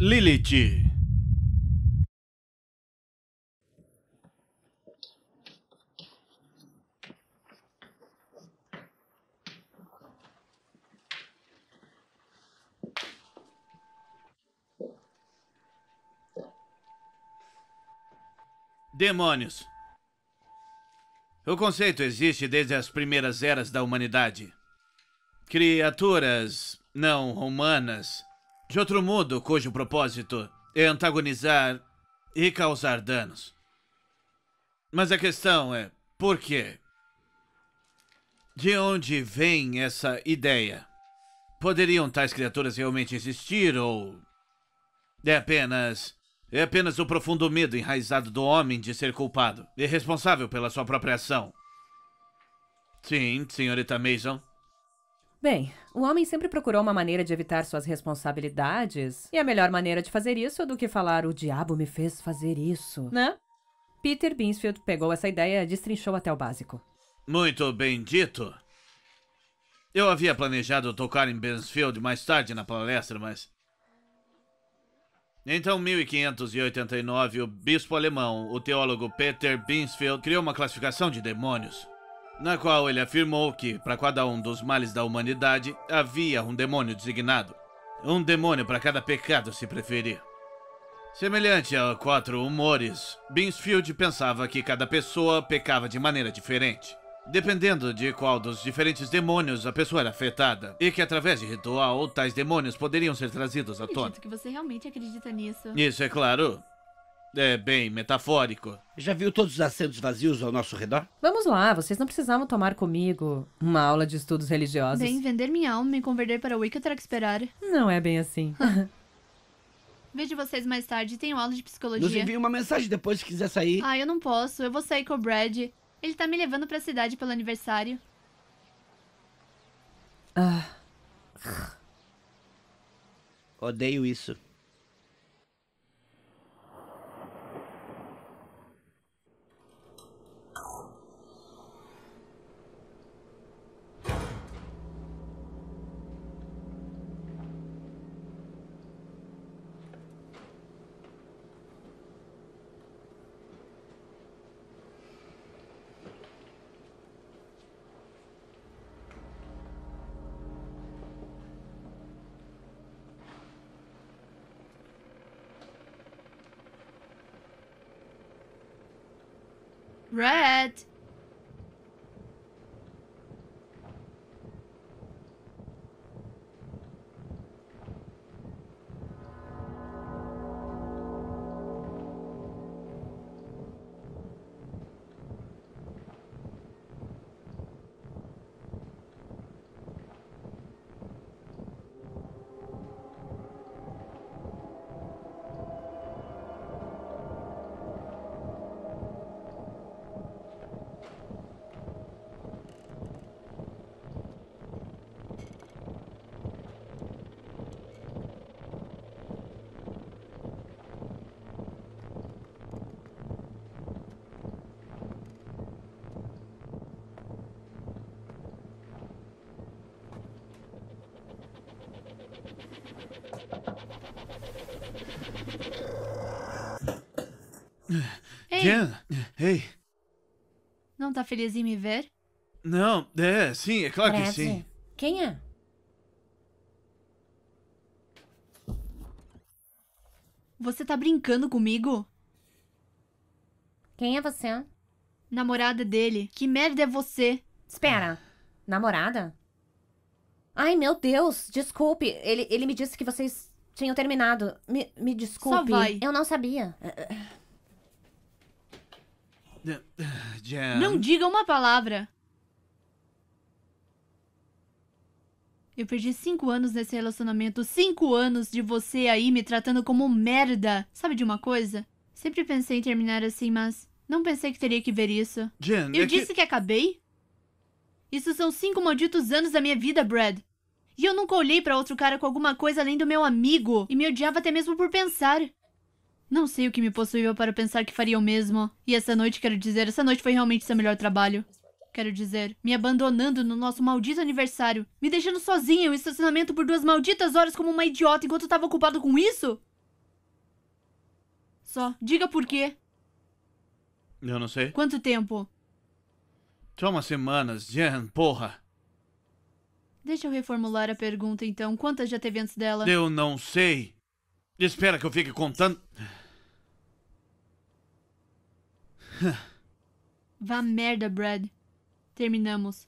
Lilith. Demônios. O conceito existe desde as primeiras eras da humanidade. Criaturas não humanas de outro modo, cujo propósito é antagonizar e causar danos. Mas a questão é, por quê? De onde vem essa ideia? Poderiam tais criaturas realmente existir ou é apenas é apenas o profundo medo enraizado do homem de ser culpado e responsável pela sua própria ação? Sim, senhorita Mason. Bem, o homem sempre procurou uma maneira de evitar suas responsabilidades, e a melhor maneira de fazer isso é do que falar o diabo me fez fazer isso, né? Peter Binsfield pegou essa ideia e destrinchou até o básico. Muito bem dito. Eu havia planejado tocar em Binsfield mais tarde na palestra, mas então, 1589, o bispo alemão, o teólogo Peter Binsfield, criou uma classificação de demônios na qual ele afirmou que, para cada um dos males da humanidade, havia um demônio designado. Um demônio para cada pecado, se preferir. Semelhante a quatro humores, Binsfield pensava que cada pessoa pecava de maneira diferente, dependendo de qual dos diferentes demônios a pessoa era afetada, e que através de ritual tais demônios poderiam ser trazidos à tona. Acredito que você realmente acredita nisso. Isso é claro. É, bem, metafórico. Já viu todos os assentos vazios ao nosso redor? Vamos lá, vocês não precisavam tomar comigo uma aula de estudos religiosos. Bem, vender minha alma e me converter para o que esperar. Não é bem assim. Vejo vocês mais tarde, tenho aula de psicologia. Nos envie uma mensagem depois se quiser sair. Ah, eu não posso, eu vou sair com o Brad. Ele tá me levando pra cidade pelo aniversário. Ah. Odeio isso. Ei. Jen, ei. Não tá feliz em me ver? Não, é, sim, é claro que sim. Quem é? Você tá brincando comigo? Quem é você? Namorada dele. Que merda é você? Espera. Namorada? Ai, meu Deus, desculpe. Ele, ele me disse que vocês tinham terminado. Me, me desculpe. Só vai. Eu não sabia. Jan. Não diga uma palavra. Eu perdi cinco anos nesse relacionamento, cinco anos de você aí me tratando como merda. Sabe de uma coisa? Sempre pensei em terminar assim, mas não pensei que teria que ver isso. Jan, eu é disse que... que acabei? Isso são cinco malditos anos da minha vida, Brad. E eu nunca olhei para outro cara com alguma coisa além do meu amigo e me odiava até mesmo por pensar. Não sei o que me possuiu para pensar que faria o mesmo. E essa noite, quero dizer, essa noite foi realmente seu melhor trabalho. Quero dizer, me abandonando no nosso maldito aniversário, me deixando sozinha em um estacionamento por duas malditas horas como uma idiota enquanto estava ocupado com isso? Só, diga por quê. Eu não sei. Quanto tempo? Só umas semanas, Jen, porra. Deixa eu reformular a pergunta então. Quantas já teve antes dela? Eu não sei. Espera que eu fique contando. Vá merda, Brad. Terminamos.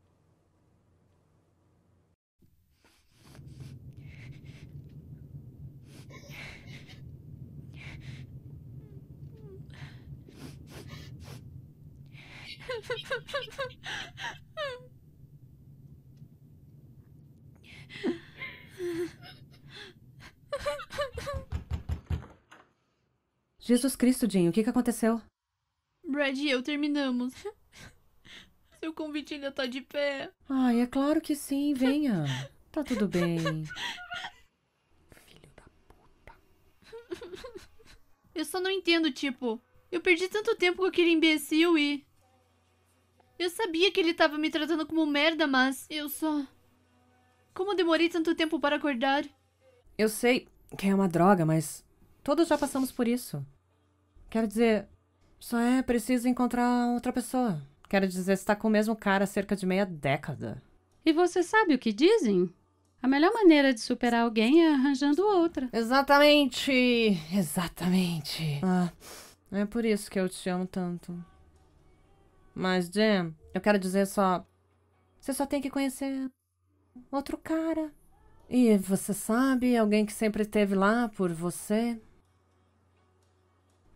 Jesus Cristo, Jim, o que, que aconteceu? Brad e eu terminamos. Seu convite ainda tá de pé. Ai, é claro que sim, venha. Tá tudo bem. Filho da puta. Eu só não entendo, tipo, eu perdi tanto tempo com aquele imbecil e. Eu sabia que ele tava me tratando como merda, mas eu só. Como demorei tanto tempo para acordar? Eu sei que é uma droga, mas todos já passamos por isso. Quero dizer, só é preciso encontrar outra pessoa. Quero dizer, está com o mesmo cara há cerca de meia década. E você sabe o que dizem? A melhor maneira de superar alguém é arranjando outra. Exatamente! Exatamente! Ah, é por isso que eu te amo tanto. Mas, Jim, eu quero dizer só. Você só tem que conhecer outro cara. E você sabe, alguém que sempre esteve lá por você.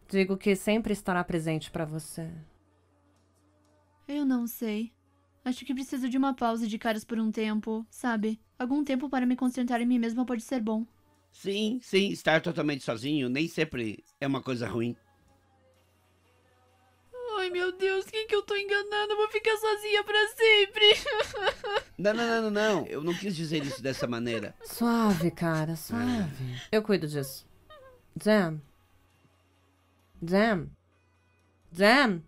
Digo que sempre estará presente para você. Eu não sei. Acho que preciso de uma pausa de caras por um tempo, sabe? Algum tempo para me concentrar em mim mesma pode ser bom. Sim, sim, estar totalmente sozinho nem sempre é uma coisa ruim. Ai, meu Deus, quem que eu tô enganando? Eu vou ficar sozinha pra sempre. Não, não, não, não, não. Eu não quis dizer isso dessa maneira. Suave, cara, suave. É. Eu cuido disso. Jam, Jam. Jam.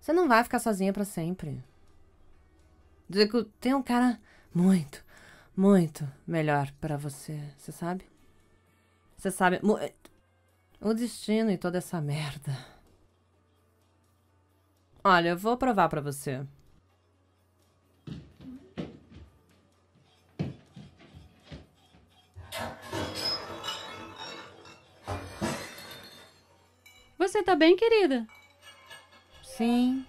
Você não vai ficar sozinha para sempre. que tem um cara muito, muito melhor para você, você sabe? Você sabe, eh, o destino e toda essa merda. Olha, eu vou provar para você. Você tá bem, querida? Sim.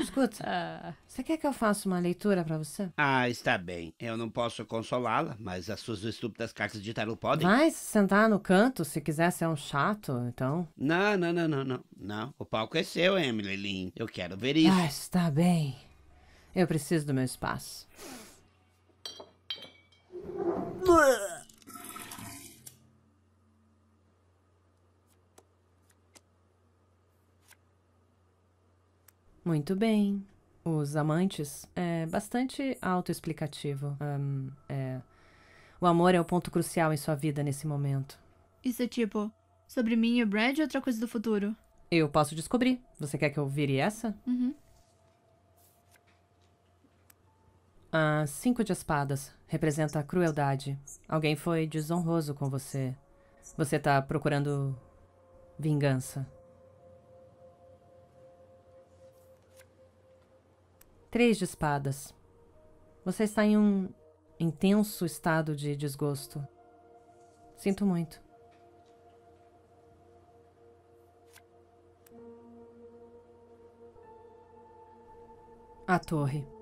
Escuta, ah. você quer que eu faça uma leitura para você? Ah, está bem. Eu não posso consolá-la, mas as suas estúpidas cartas de tarot podem. Vai sentar no canto se quiser ser um chato, então. Não, não, não, não, não. não. O palco é seu, Emily Lynn. Eu quero ver isso. Ah, está bem. Eu preciso do meu espaço. Muito bem. Os amantes é bastante autoexplicativo. Um, é, o amor é o ponto crucial em sua vida nesse momento. Isso é tipo, sobre mim e o Brad ou é outra coisa do futuro? Eu posso descobrir. Você quer que eu vire essa? Uhum. Ah, cinco de espadas representa a crueldade. Alguém foi desonroso com você. Você está procurando vingança. Três de espadas. Você está em um intenso estado de desgosto. Sinto muito. A torre.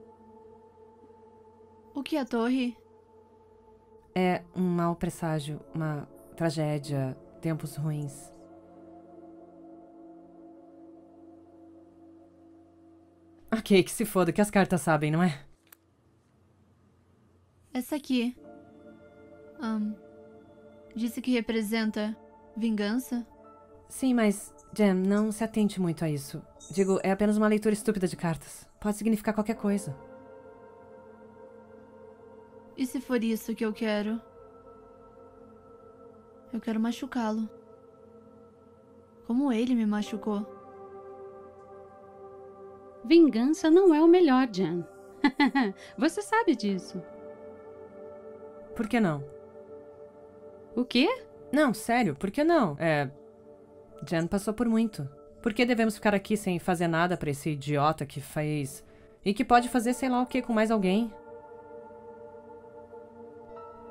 O que é a torre? É um mau presságio, uma tragédia, tempos ruins. Ok, que se foda, que as cartas sabem, não é? Essa aqui. Um, disse que representa vingança? Sim, mas, Jam, não se atente muito a isso. Digo, é apenas uma leitura estúpida de cartas. Pode significar qualquer coisa. E se for isso que eu quero? Eu quero machucá-lo. Como ele me machucou. Vingança não é o melhor, Jan. Você sabe disso. Por que não? O quê? Não, sério, por que não? É. Jan passou por muito. Por que devemos ficar aqui sem fazer nada para esse idiota que fez. e que pode fazer sei lá o que com mais alguém?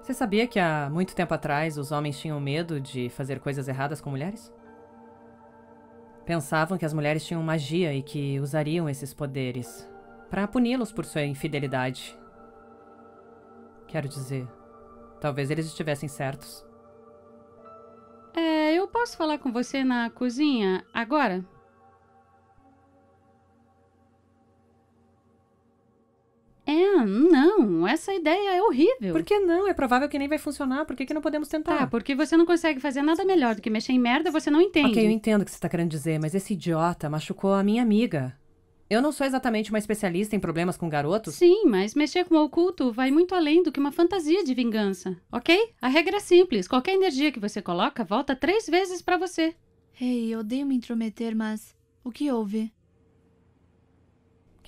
Você sabia que há muito tempo atrás os homens tinham medo de fazer coisas erradas com mulheres? Pensavam que as mulheres tinham magia e que usariam esses poderes para puni-los por sua infidelidade. Quero dizer, talvez eles estivessem certos. É, eu posso falar com você na cozinha agora? É, não, essa ideia é horrível. Por que não? É provável que nem vai funcionar. Por que, que não podemos tentar? Ah, porque você não consegue fazer nada melhor do que mexer em merda, você não entende. Ok, eu entendo o que você está querendo dizer, mas esse idiota machucou a minha amiga. Eu não sou exatamente uma especialista em problemas com garotos. Sim, mas mexer com o oculto vai muito além do que uma fantasia de vingança, ok? A regra é simples: qualquer energia que você coloca volta três vezes para você. Ei, hey, odeio me intrometer, mas o que houve?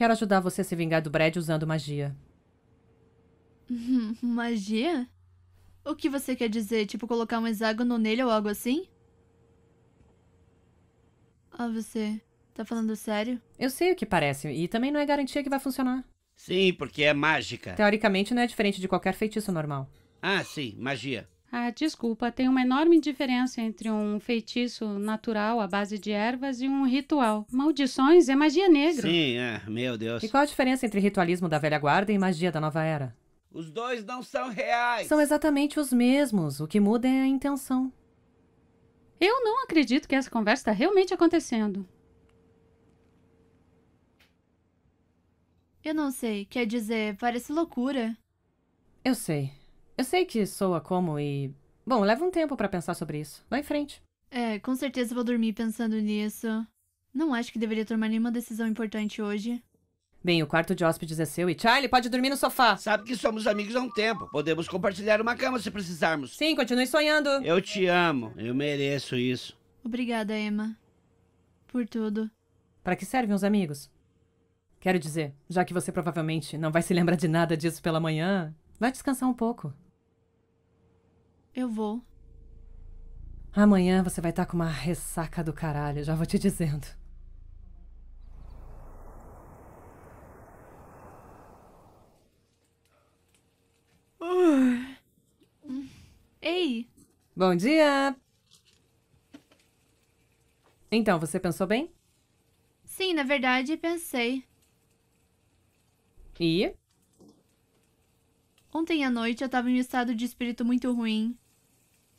Quero ajudar você a se vingar do Brad usando magia. magia? O que você quer dizer? Tipo, colocar um hexágono nele ou algo assim? Ah, você tá falando sério? Eu sei o que parece, e também não é garantia que vai funcionar. Sim, porque é mágica. Teoricamente não é diferente de qualquer feitiço normal. Ah, sim, magia. Ah, desculpa, tem uma enorme diferença entre um feitiço natural à base de ervas e um ritual. Maldições é magia negra. Sim, é, meu Deus. E qual a diferença entre ritualismo da velha guarda e magia da nova era? Os dois não são reais. São exatamente os mesmos, o que muda é a intenção. Eu não acredito que essa conversa está realmente acontecendo. Eu não sei, quer dizer, parece loucura. Eu sei. Eu sei que soa como e. Bom, leva um tempo para pensar sobre isso. Vá em frente. É, com certeza vou dormir pensando nisso. Não acho que deveria tomar nenhuma decisão importante hoje. Bem, o quarto de hóspedes é seu e Charlie pode dormir no sofá. Sabe que somos amigos há um tempo. Podemos compartilhar uma cama se precisarmos. Sim, continue sonhando. Eu te amo. Eu mereço isso. Obrigada, Emma. Por tudo. Para que servem os amigos? Quero dizer, já que você provavelmente não vai se lembrar de nada disso pela manhã, vai descansar um pouco. Eu vou. Amanhã você vai estar tá com uma ressaca do caralho, já vou te dizendo. Uh. Ei! Bom dia! Então, você pensou bem? Sim, na verdade, pensei. E? Ontem à noite eu estava em um estado de espírito muito ruim.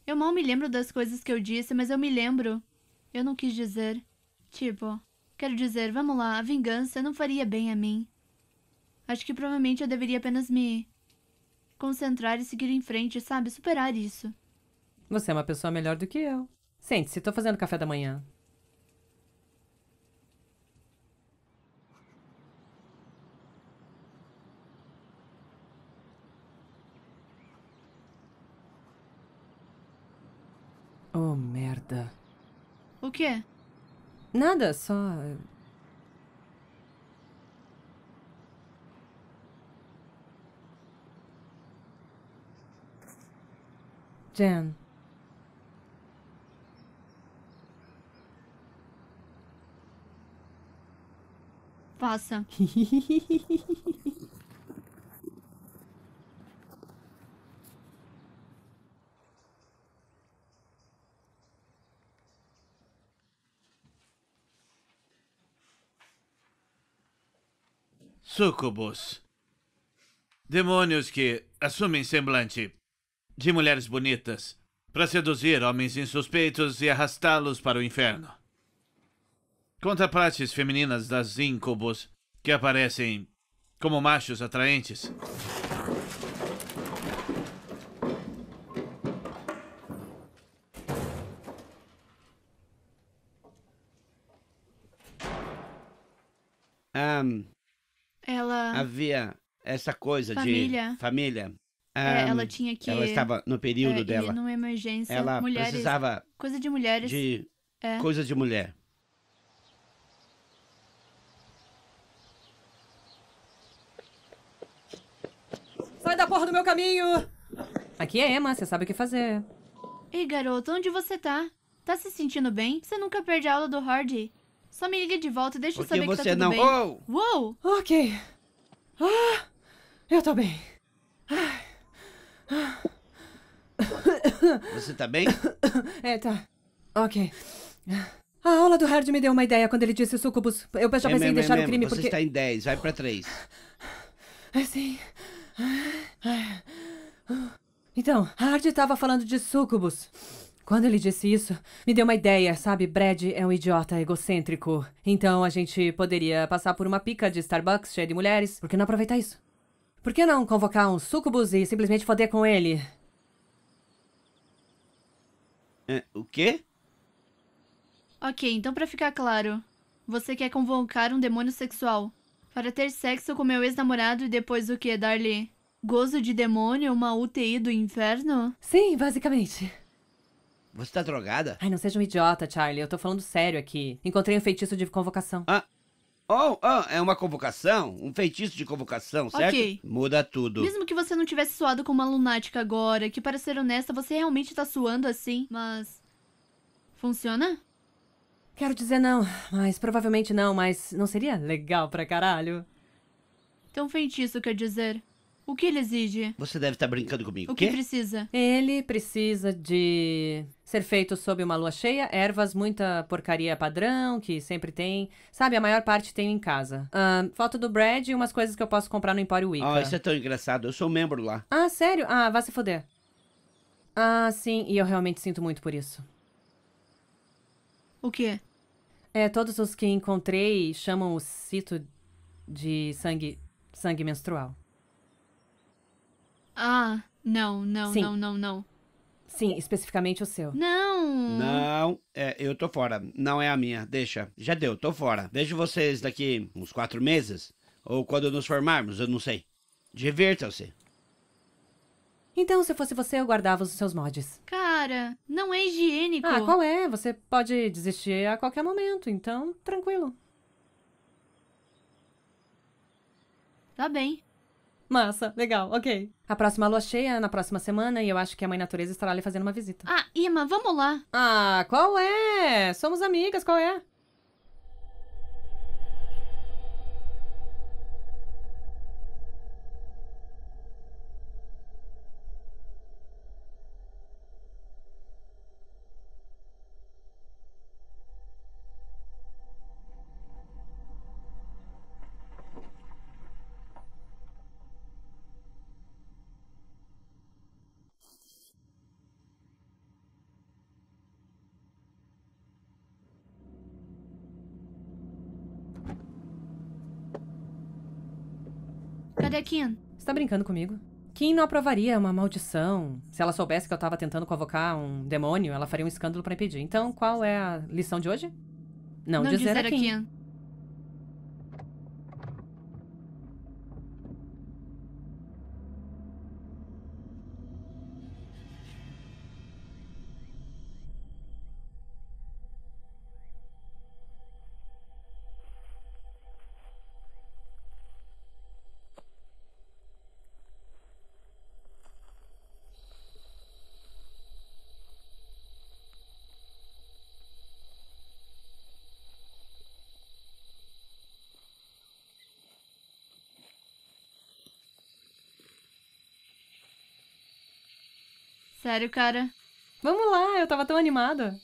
Eu mal me lembro das coisas que eu disse, mas eu me lembro. Eu não quis dizer. Tipo, quero dizer, vamos lá, a vingança não faria bem a mim. Acho que provavelmente eu deveria apenas me concentrar e seguir em frente, sabe? Superar isso. Você é uma pessoa melhor do que eu. Sente-se, tô fazendo café da manhã. quê? Nada, só. Eh, Jan. Faça. Sucubus. Demônios que assumem semblante de mulheres bonitas para seduzir homens insuspeitos e arrastá-los para o inferno. Contrapartes femininas das íncubos que aparecem como machos atraentes. Um, ela. Havia essa coisa família. de família. um, é, ah, ela tinha que. Ela estava no período é, dela. Numa emergência. Ela mulheres, precisava. Coisa de mulheres. De é. coisa de mulher. Sai da porra do meu caminho! Aqui é Emma, você sabe o que fazer. Ei, garoto, onde você tá? Tá se sentindo bem? Você nunca perde a aula do Hardy. Só me liga de volta, deixa Porque eu saber que tá tudo não... bem. Uou! Uou! Ok. Ah, eu tô bem. Ah. Você tá bem? É, tá. Ok. A aula do Hard me deu uma ideia quando ele disse sucubus. Eu já é pensei é, em deixar é, o crime você porque... Você está em 10, vai pra 3. Ah, ah, então, Hard estava falando de sucubus. Quando ele disse isso, me deu uma ideia, sabe? Brad é um idiota egocêntrico. Então a gente poderia passar por uma pica de Starbucks cheia de mulheres. Por que não aproveitar isso? Por que não convocar um sucubus e simplesmente foder com ele? É, o quê? Ok, então para ficar claro, você quer convocar um demônio sexual para ter sexo com meu ex-namorado e depois o que? Dar-lhe gozo de demônio, uma UTI do inferno? Sim, basicamente. Você tá drogada? Ai, não seja um idiota, Charlie. Eu tô falando sério aqui. Encontrei um feitiço de convocação. Ah. Oh, oh, é uma convocação? Um feitiço de convocação, certo? Ok. Muda tudo. Mesmo que você não tivesse suado como uma lunática agora, que para ser honesta, você realmente tá suando assim, mas. Funciona? Quero dizer não, mas provavelmente não, mas não seria legal pra caralho. Então feitiço quer dizer. O que ele exige? Você deve estar brincando comigo. O que Quê? precisa? Ele precisa de ser feito sob uma lua cheia, ervas, muita porcaria padrão, que sempre tem. Sabe, a maior parte tem em casa. Ah, foto do Brad e umas coisas que eu posso comprar no Empório Wicca. Oh, isso é tão engraçado. Eu sou membro lá. Ah, sério? Ah, vá se foder. Ah, sim, e eu realmente sinto muito por isso. O quê? É, todos os que encontrei chamam o cito de sangue. sangue menstrual. Ah, não, não, Sim. não, não, não. Sim, especificamente o seu. Não! Não, é, eu tô fora. Não é a minha. Deixa. Já deu, tô fora. Vejo vocês daqui uns quatro meses. Ou quando nos formarmos, eu não sei. Divirtam-se. Então, se fosse você, eu guardava os seus mods. Cara, não é higiênico. Ah, qual é? Você pode desistir a qualquer momento, então, tranquilo. Tá bem. Massa, legal, ok. A próxima lua cheia é na próxima semana e eu acho que a Mãe Natureza estará lhe fazendo uma visita. Ah, Ima, vamos lá. Ah, qual é? Somos amigas, qual é? Kim. Você tá brincando comigo? Kim não aprovaria uma maldição. Se ela soubesse que eu tava tentando convocar um demônio, ela faria um escândalo para impedir. Então, qual é a lição de hoje? Não, não dizer, dizer a Kim. Kim. Sério, cara? Vamos lá, eu tava tão animada.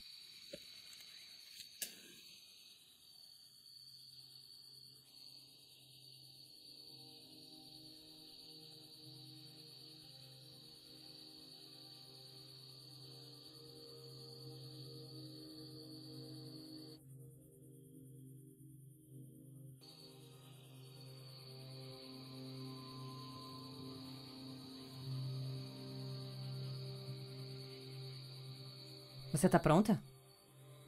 Você tá pronta?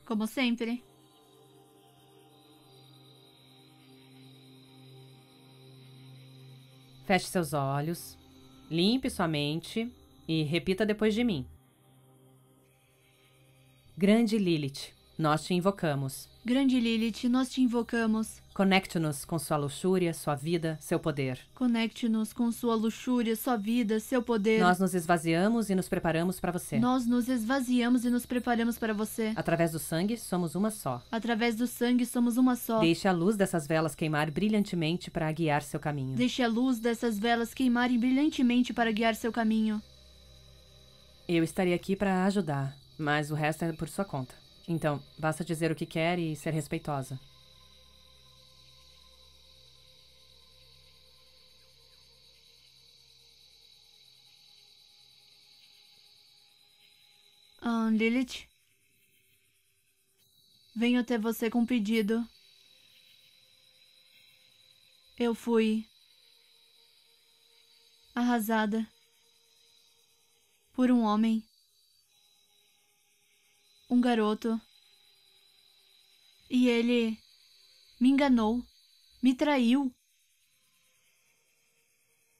Como sempre. Feche seus olhos, limpe sua mente e repita depois de mim. Grande Lilith nós te invocamos. Grande Lilith, nós te invocamos. Conecte-nos com sua luxúria, sua vida, seu poder. Conecte-nos com sua luxúria, sua vida, seu poder. Nós nos esvaziamos e nos preparamos para você. Nós nos esvaziamos e nos preparamos para você. Através do sangue, somos uma só. Através do sangue, somos uma só. Deixe a luz dessas velas queimar brilhantemente para guiar seu caminho. Deixe a luz dessas velas queimarem brilhantemente para guiar seu caminho. Eu estarei aqui para ajudar, mas o resto é por sua conta. Então, basta dizer o que quer e ser respeitosa. Ah, Lilith? Venho até você com um pedido. Eu fui. arrasada. por um homem um garoto e ele me enganou, me traiu,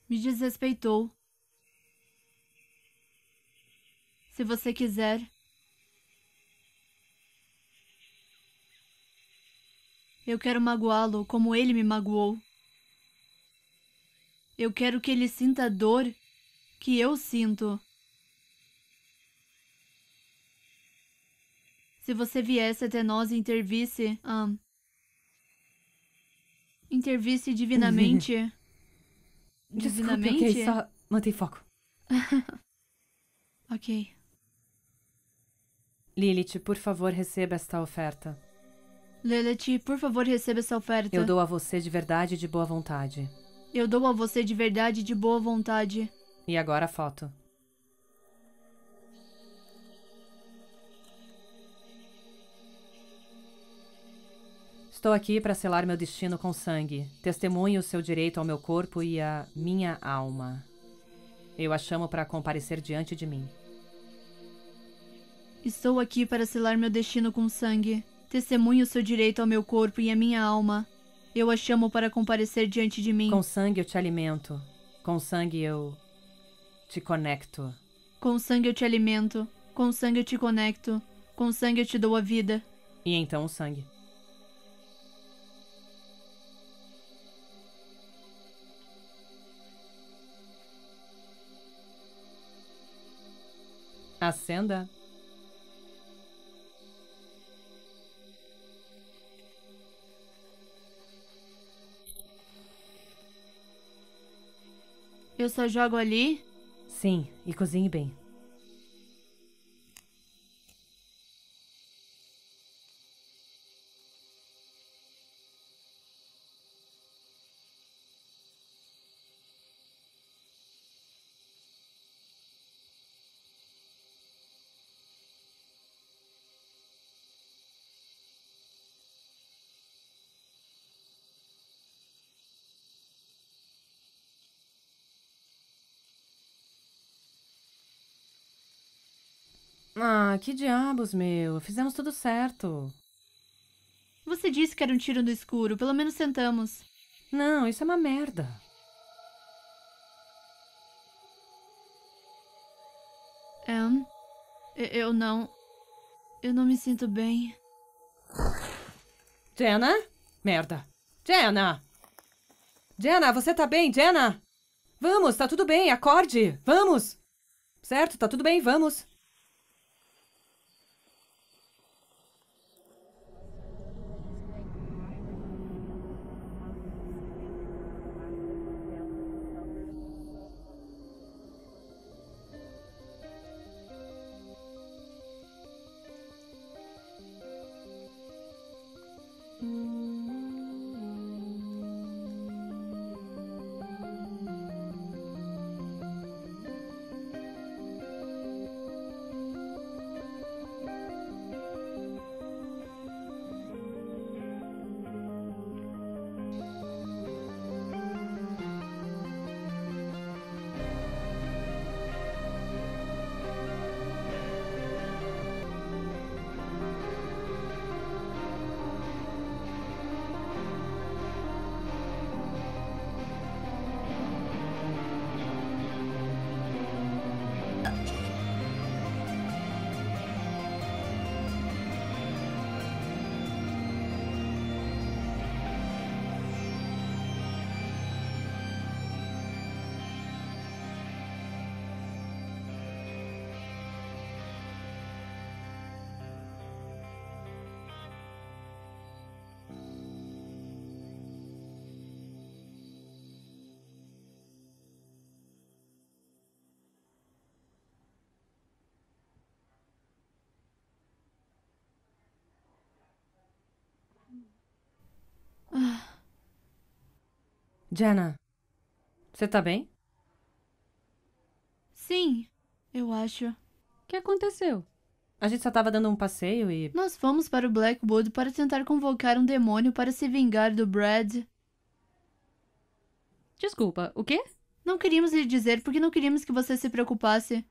me desrespeitou. Se você quiser, eu quero magoá-lo como ele me magoou. Eu quero que ele sinta a dor que eu sinto. se você viesse até nós e intervisse. intervisse divinamente. Desculpe, divinamente? ok, só mantém foco. ok. Lilith, por favor, receba esta oferta. Lilith, por favor, receba essa oferta. Eu dou a você de verdade e de boa vontade. Eu dou a você de verdade e de boa vontade. E agora a foto. estou aqui para selar meu destino com sangue. Testemunho o seu direito ao meu corpo e à minha alma. Eu a chamo para comparecer diante de mim. Estou aqui para selar meu destino com sangue. Testemunho o seu direito ao meu corpo e à minha alma. Eu a chamo para comparecer diante de mim. Com sangue eu te alimento. Com sangue eu te conecto. Com sangue eu te alimento. Com sangue eu te conecto. Com sangue eu te dou a vida. E então o sangue. Acenda. Eu só jogo ali? Sim, e cozinhe bem. Ah, que diabos, meu. Fizemos tudo certo. Você disse que era um tiro no escuro. Pelo menos sentamos. Não, isso é uma merda. Anne, é, eu não... Eu não me sinto bem. Jenna? Merda. Jenna! Jenna, você tá bem, Jenna? Vamos, tá tudo bem, acorde! Vamos! Certo, tá tudo bem, vamos! Jenna, você tá bem? Sim, eu acho. O que aconteceu? A gente só tava dando um passeio e. Nós fomos para o Blackwood para tentar convocar um demônio para se vingar do Brad. Desculpa, o quê? Não queríamos lhe dizer porque não queríamos que você se preocupasse.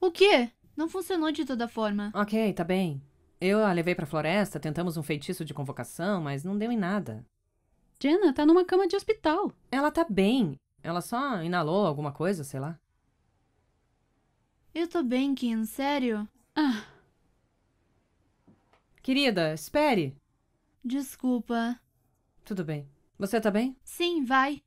O quê? Não funcionou de toda forma. Ok, tá bem. Eu a levei pra floresta, tentamos um feitiço de convocação, mas não deu em nada. Jenna tá numa cama de hospital. Ela tá bem. Ela só inalou alguma coisa, sei lá. Eu tô bem, Kim, sério? Ah. Querida, espere. Desculpa. Tudo bem. Você tá bem? Sim, vai.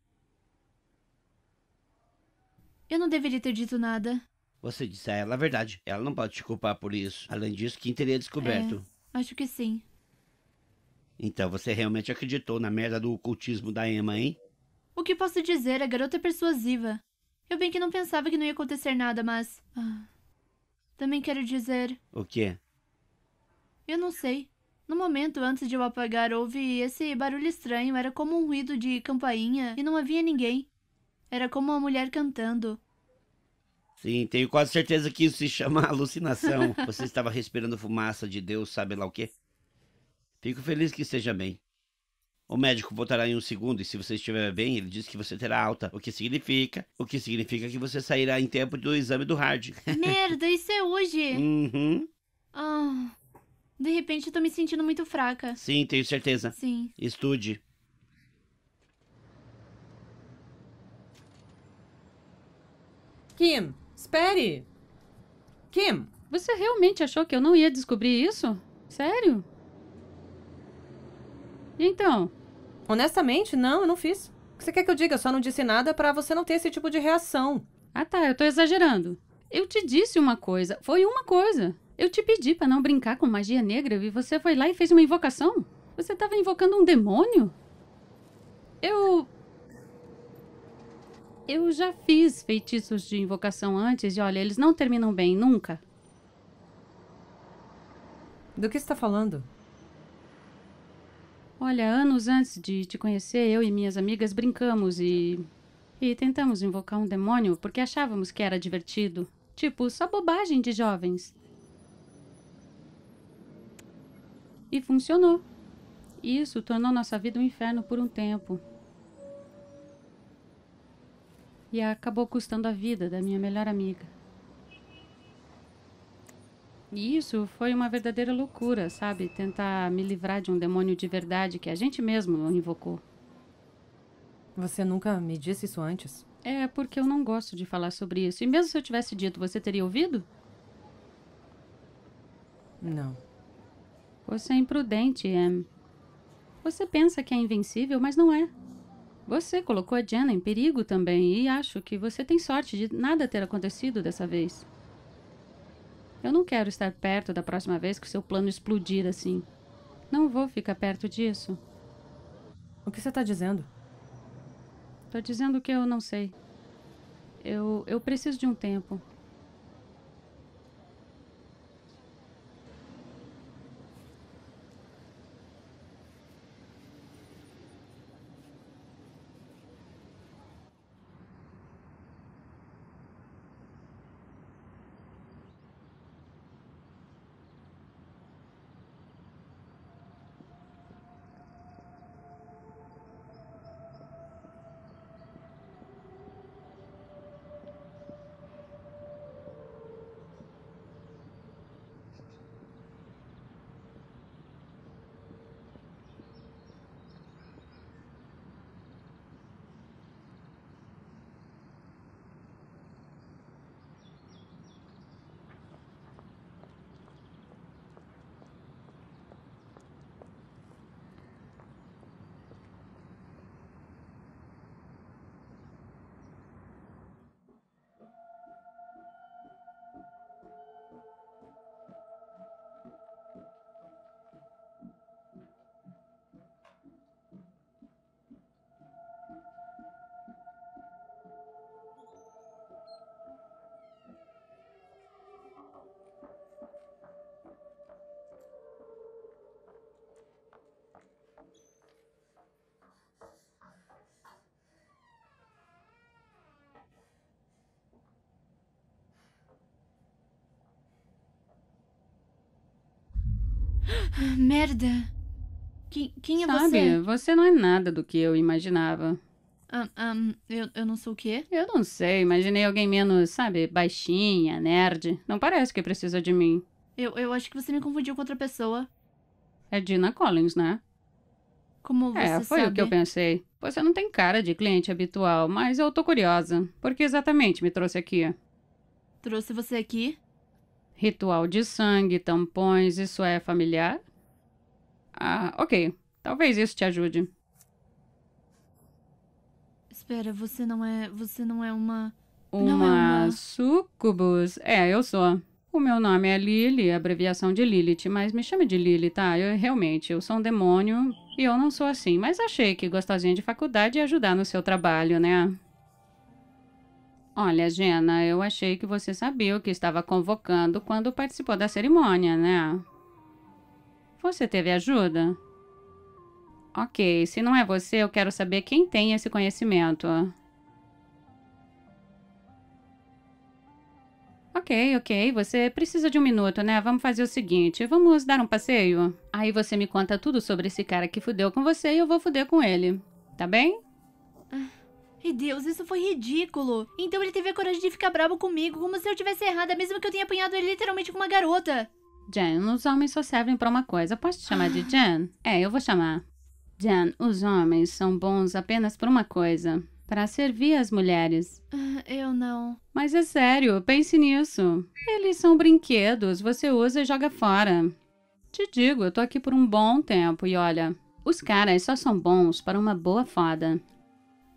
Eu não deveria ter dito nada. Você disse a ela a verdade. Ela não pode te culpar por isso. Além disso, quem teria descoberto? É, acho que sim. Então você realmente acreditou na merda do ocultismo da Emma, hein? O que posso dizer? A garota é persuasiva. Eu bem que não pensava que não ia acontecer nada, mas. Ah, também quero dizer. O quê? Eu não sei. No momento antes de eu apagar, houve esse barulho estranho. Era como um ruído de campainha e não havia ninguém. Era como uma mulher cantando. Sim, tenho quase certeza que isso se chama alucinação. Você estava respirando fumaça de Deus, sabe lá o quê? Fico feliz que esteja bem. O médico voltará em um segundo e se você estiver bem, ele diz que você terá alta, o que significa, o que significa que você sairá em tempo do exame do hard. Merda, isso é hoje. Uhum. Ah, de repente eu tô me sentindo muito fraca. Sim, tenho certeza. Sim. Estude. Kim, espere. Kim, você realmente achou que eu não ia descobrir isso? Sério? E então? Honestamente, não, eu não fiz. O que você quer que eu diga? Eu só não disse nada para você não ter esse tipo de reação. Ah tá, eu tô exagerando. Eu te disse uma coisa, foi uma coisa. Eu te pedi para não brincar com magia negra e você foi lá e fez uma invocação? Você tava invocando um demônio? Eu. Eu já fiz feitiços de invocação antes e olha, eles não terminam bem nunca. Do que está falando? Olha, anos antes de te conhecer, eu e minhas amigas brincamos e. e tentamos invocar um demônio porque achávamos que era divertido. Tipo, só bobagem de jovens. E funcionou. Isso tornou nossa vida um inferno por um tempo. E acabou custando a vida da minha melhor amiga. E isso foi uma verdadeira loucura, sabe? Tentar me livrar de um demônio de verdade que a gente mesmo invocou. Você nunca me disse isso antes? É, porque eu não gosto de falar sobre isso. E mesmo se eu tivesse dito, você teria ouvido? Não. Você é imprudente, Em. É. Você pensa que é invencível, mas não é. Você colocou a Jenna em perigo também, e acho que você tem sorte de nada ter acontecido dessa vez. Eu não quero estar perto da próxima vez que o seu plano explodir assim. Não vou ficar perto disso. O que você está dizendo? Estou dizendo que eu não sei. Eu, eu preciso de um tempo. Ah, merda. Quem, quem é Sabe, você? Sabe, você não é nada do que eu imaginava. Um, ah, um, ah, eu, eu não sou o quê? Eu não sei, imaginei alguém menos, sabe, baixinha, nerd. Não parece que precisa de mim. Eu, eu acho que você me confundiu com outra pessoa. É Dina Collins, né? Como é, você É, foi sabe? o que eu pensei. Você não tem cara de cliente habitual, mas eu tô curiosa. Por que exatamente me trouxe aqui? Trouxe você aqui Ritual de sangue, tampões, isso é familiar? Ah, ok. Talvez isso te ajude. Espera, você não é. Você não é uma. Uma, não é uma... sucubus? É, eu sou. O meu nome é Lily, abreviação de Lilith, mas me chame de Lily, tá? Eu realmente, eu sou um demônio e eu não sou assim, mas achei que gostosinha de faculdade ia ajudar no seu trabalho, né? Olha, Gena, eu achei que você sabia o que estava convocando quando participou da cerimônia, né? Você teve ajuda? Ok, se não é você, eu quero saber quem tem esse conhecimento. Ok, ok, você precisa de um minuto, né? Vamos fazer o seguinte, vamos dar um passeio? Aí você me conta tudo sobre esse cara que fudeu com você e eu vou fuder com ele, tá bem? E Deus, isso foi ridículo. Então ele teve a coragem de ficar bravo comigo, como se eu tivesse errada, mesmo que eu tenha apanhado ele literalmente com uma garota. Jen, os homens só servem para uma coisa. Eu posso te chamar de ah. Jen? É, eu vou chamar. Jen, os homens são bons apenas por uma coisa. Para servir as mulheres. Ah, eu não. Mas é sério, pense nisso. Eles são brinquedos, você usa e joga fora. Te digo, eu tô aqui por um bom tempo e olha, os caras só são bons para uma boa foda.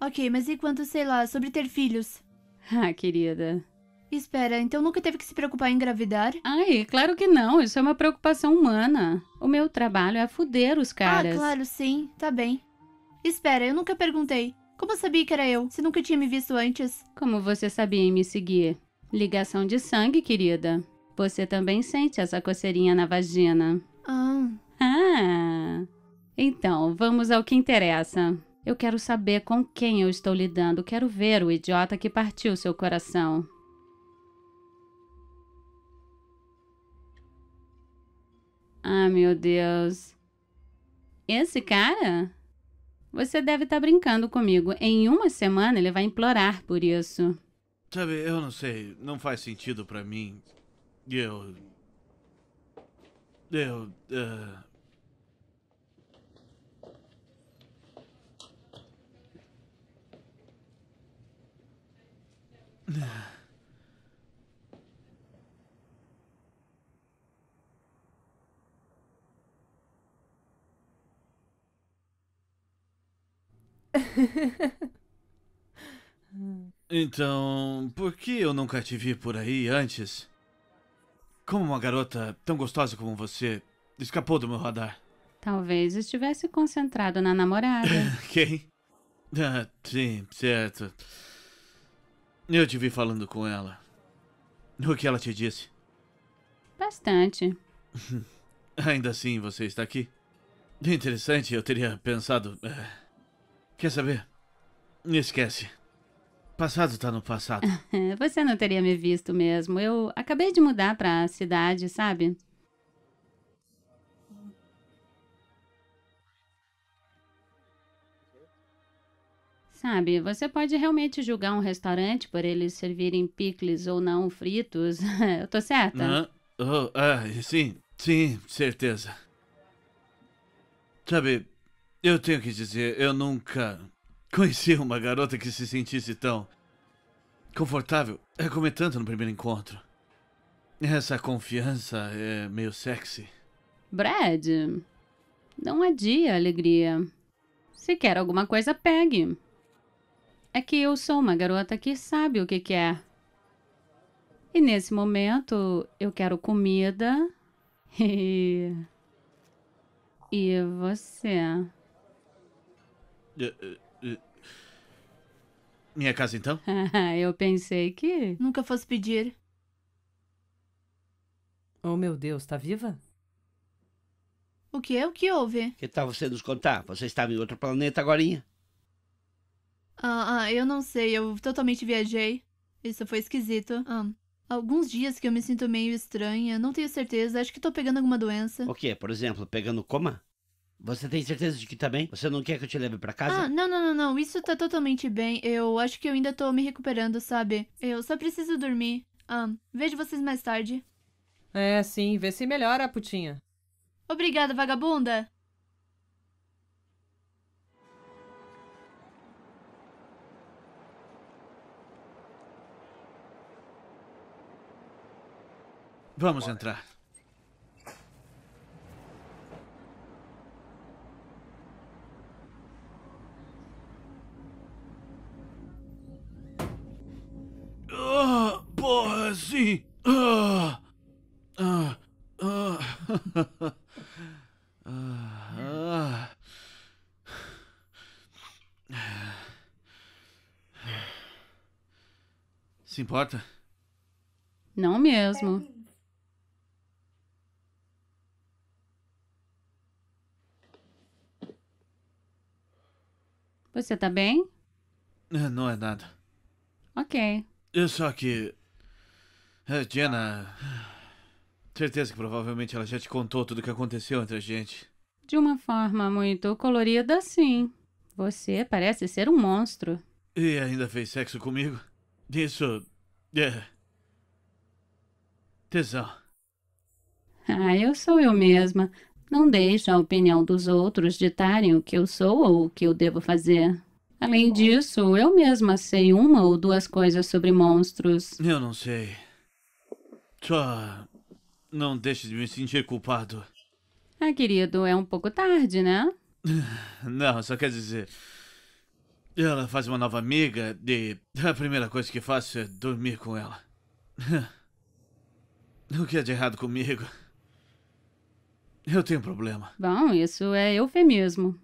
Ok, mas e quanto, sei lá, sobre ter filhos? Ah, querida. Espera, então nunca teve que se preocupar em engravidar? Ai, claro que não. Isso é uma preocupação humana. O meu trabalho é fuder os ah, caras. Ah, claro, sim. Tá bem. Espera, eu nunca perguntei. Como eu sabia que era eu, se nunca tinha me visto antes? Como você sabia em me seguir? Ligação de sangue, querida. Você também sente essa coceirinha na vagina. Ah. Ah. Então, vamos ao que interessa. Eu quero saber com quem eu estou lidando, quero ver o idiota que partiu seu coração. Ah, meu Deus. Esse cara? Você deve estar tá brincando comigo. Em uma semana ele vai implorar por isso. Sabe, eu não sei. Não faz sentido para mim. Eu. Eu. Uh... Então, por que eu nunca te vi por aí antes? Como uma garota tão gostosa como você escapou do meu radar? Talvez estivesse concentrado na namorada. Quem? Ah, sim, certo. Eu te vi falando com ela. O que ela te disse? Bastante. Ainda assim, você está aqui? Interessante, eu teria pensado. É... Quer saber? Esquece. Passado tá no passado. você não teria me visto mesmo. Eu acabei de mudar pra cidade, sabe? Sabe, você pode realmente julgar um restaurante por eles servirem picles ou não fritos. Eu tô certa? Oh, ah, sim, sim, certeza. Sabe, eu tenho que dizer, eu nunca conheci uma garota que se sentisse tão confortável é comentando no primeiro encontro. Essa confiança é meio sexy. Brad, não adia alegria. Se quer alguma coisa, pegue é que eu sou uma garota que sabe o que quer. É. E nesse momento eu quero comida e. E você? Eh, eh, eh. Minha casa então? eu pensei que. Nunca fosse pedir. Oh meu Deus, tá viva? O que é? O que houve? Que tal você nos contar? Você estava em outro planeta agora? Ah, ah, eu não sei, eu totalmente viajei. Isso foi esquisito. Ah, alguns dias que eu me sinto meio estranha, não tenho certeza, acho que tô pegando alguma doença. O quê? Por exemplo, pegando coma? Você tem certeza de que tá bem? Você não quer que eu te leve para casa? Ah, não, não, não, não. Isso tá totalmente bem. Eu acho que eu ainda tô me recuperando, sabe? Eu só preciso dormir. Ah, vejo vocês mais tarde. É, sim. Vê se melhora, putinha. Obrigada, vagabunda! Vamos entrar. Ah, porra, sim. Ah, ah, ah. ah, ah. ah. Se importa? Não mesmo. Você tá bem? É, não é nada. Ok. Eu só que. Eh, a Jenna. Certeza que provavelmente ela já te contou tudo o que aconteceu entre a gente. De uma forma muito colorida, sim. Você parece ser um monstro. E ainda fez sexo comigo? Isso. É. Tesão. Ah, eu sou eu mesma. Não deixo a opinião dos outros ditarem o que eu sou ou o que eu devo fazer. Além disso, eu mesma sei uma ou duas coisas sobre monstros. Eu não sei. Só. Não deixe de me sentir culpado. Ah, querido, é um pouco tarde, né? Não, só quer dizer. Ela faz uma nova amiga e a primeira coisa que faço é dormir com ela. O que é de errado comigo? Eu tenho um problema. Bom, isso é eufemismo.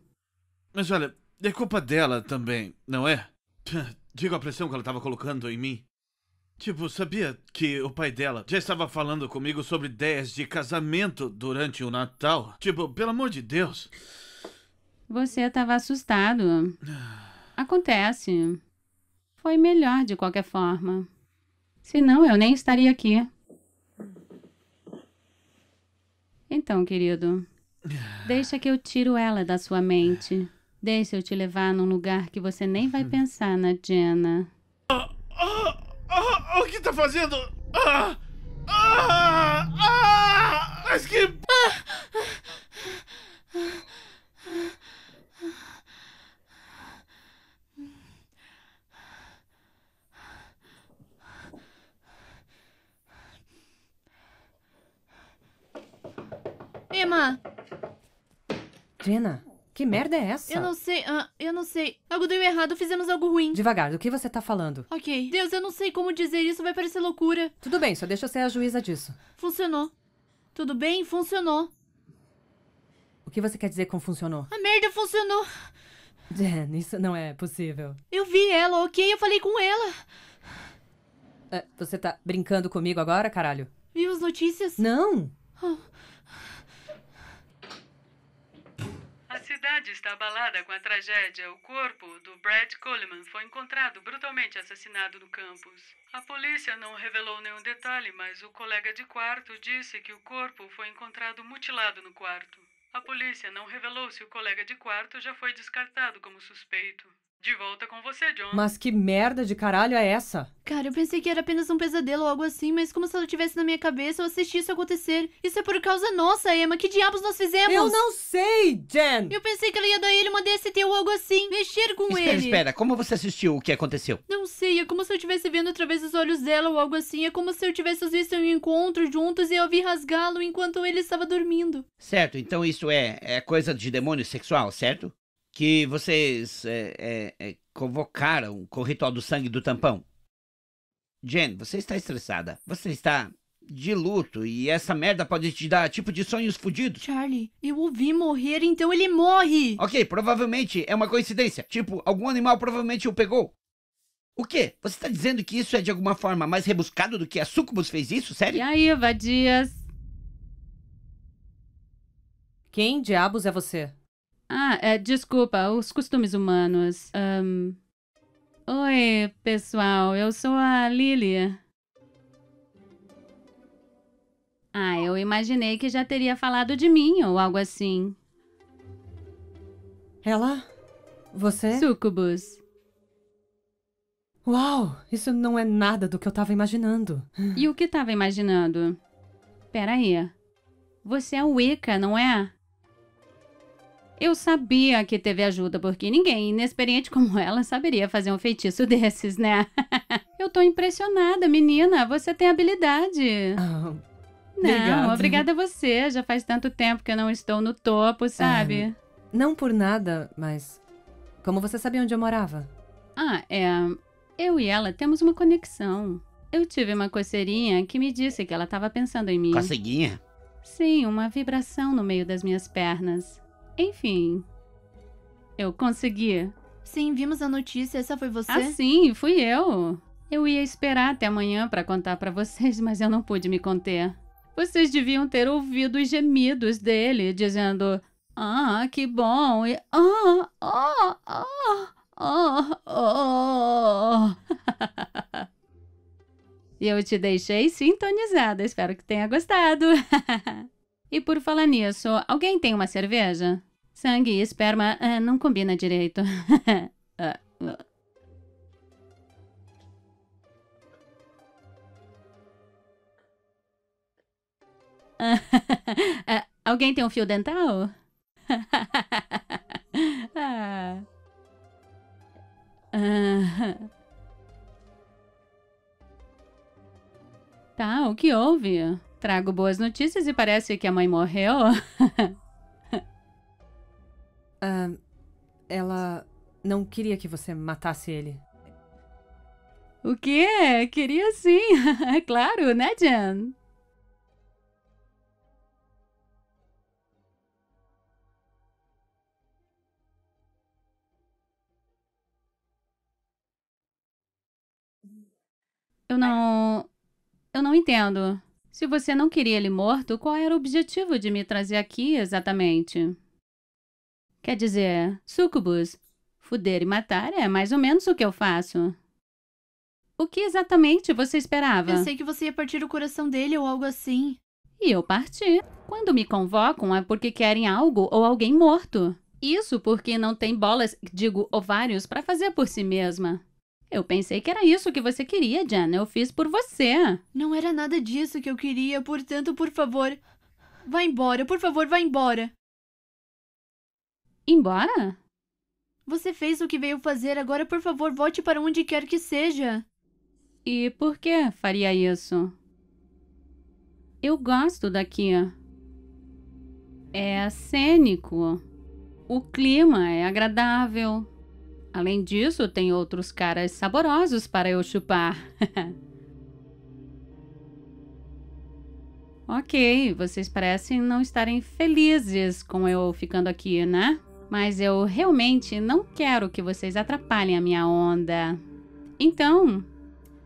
Mas olha, é culpa dela também, não é? Digo a pressão que ela estava colocando em mim. Tipo, sabia que o pai dela já estava falando comigo sobre ideias de casamento durante o Natal? Tipo, pelo amor de Deus. Você estava assustado. Acontece. Foi melhor de qualquer forma. Senão eu nem estaria aqui. Então, querido, deixa que eu tiro ela da sua mente. Deixa eu te levar num lugar que você nem vai pensar na Jenna. Ah, ah, ah, o que tá fazendo? Ah, ah, ah, mas que... Emma! Trina, que merda é essa? Eu não sei, ah, eu não sei. Algo deu errado, fizemos algo ruim. Devagar, do que você tá falando? Ok. Deus, eu não sei como dizer isso, vai parecer loucura. Tudo bem, só deixa eu ser a juíza disso. Funcionou. Tudo bem, funcionou. O que você quer dizer com funcionou? A merda funcionou. Jen, isso não é possível. Eu vi ela, ok? Eu falei com ela. É, você tá brincando comigo agora, caralho? Viu as notícias? Não! Oh. cidade está abalada com a tragédia. O corpo do Brad Coleman foi encontrado brutalmente assassinado no campus. A polícia não revelou nenhum detalhe, mas o colega de quarto disse que o corpo foi encontrado mutilado no quarto. A polícia não revelou se o colega de quarto já foi descartado como suspeito. De volta com você, John. Mas que merda de caralho é essa? Cara, eu pensei que era apenas um pesadelo ou algo assim, mas como se ela tivesse na minha cabeça, eu assisti isso acontecer. Isso é por causa nossa, Emma. Que diabos nós fizemos? Eu não sei, Jen! Eu pensei que ela ia dar ele uma DST ou algo assim. Mexer com espera, ele. Espera, espera. Como você assistiu o que aconteceu? Não sei. É como se eu estivesse vendo através dos olhos dela ou algo assim. É como se eu tivesse visto um encontro juntos e eu vi rasgá-lo enquanto ele estava dormindo. Certo, então isso é, é coisa de demônio sexual, certo? que vocês é, é, é, convocaram com o ritual do sangue do tampão. Jen, você está estressada. Você está de luto e essa merda pode te dar tipo de sonhos fudidos. Charlie, eu ouvi morrer, então ele morre. Ok, provavelmente é uma coincidência. Tipo, algum animal provavelmente o pegou. O quê? Você está dizendo que isso é de alguma forma mais rebuscado do que a Sucubus fez isso, sério? E aí, Vadias? Quem diabos é você? Ah, é, desculpa, os costumes humanos. Um... Oi, pessoal, eu sou a Lilia. Ah, eu imaginei que já teria falado de mim ou algo assim. Ela? É Você? Sucubus. Uau, isso não é nada do que eu tava imaginando. E o que tava imaginando? Peraí. Você é Wicca, não é? Eu sabia que teve ajuda, porque ninguém inexperiente como ela saberia fazer um feitiço desses, né? eu tô impressionada, menina. Você tem habilidade. Ah, não, obrigada a você. Já faz tanto tempo que eu não estou no topo, é, sabe? É, não por nada, mas. Como você sabia onde eu morava? Ah, é. Eu e ela temos uma conexão. Eu tive uma coceirinha que me disse que ela estava pensando em mim. Coceguinha? Sim, uma vibração no meio das minhas pernas. Enfim, eu consegui. Sim, vimos a notícia. Essa foi você? Ah, sim, fui eu. Eu ia esperar até amanhã para contar para vocês, mas eu não pude me conter. Vocês deviam ter ouvido os gemidos dele dizendo: "Ah, que bom!" e "Ah, ah, ah, ah, ah." E eu te deixei sintonizada. Espero que tenha gostado. E por falar nisso, alguém tem uma cerveja? Sangue e esperma ah, não combina direito. Ah, ah, alguém tem um fio dental? Tá, o que houve? Trago boas notícias e parece que a mãe morreu. uh, ela não queria que você matasse ele. O quê? Queria sim. É claro, né, Jan? Eu não. Eu não entendo. Se você não queria ele morto, qual era o objetivo de me trazer aqui exatamente? Quer dizer, sucubus, fuder e matar é mais ou menos o que eu faço. O que exatamente você esperava? Pensei que você ia partir o coração dele ou algo assim. E eu parti. Quando me convocam é porque querem algo ou alguém morto. Isso porque não tem bolas, digo, ovários, para fazer por si mesma. Eu pensei que era isso que você queria, Jen. Eu fiz por você. Não era nada disso que eu queria, portanto, por favor, vá embora. Por favor, vá embora. Embora? Você fez o que veio fazer, agora, por favor, volte para onde quer que seja. E por que faria isso? Eu gosto daqui. É cênico. O clima é agradável. Além disso, tem outros caras saborosos para eu chupar. ok, vocês parecem não estarem felizes com eu ficando aqui, né? Mas eu realmente não quero que vocês atrapalhem a minha onda. Então,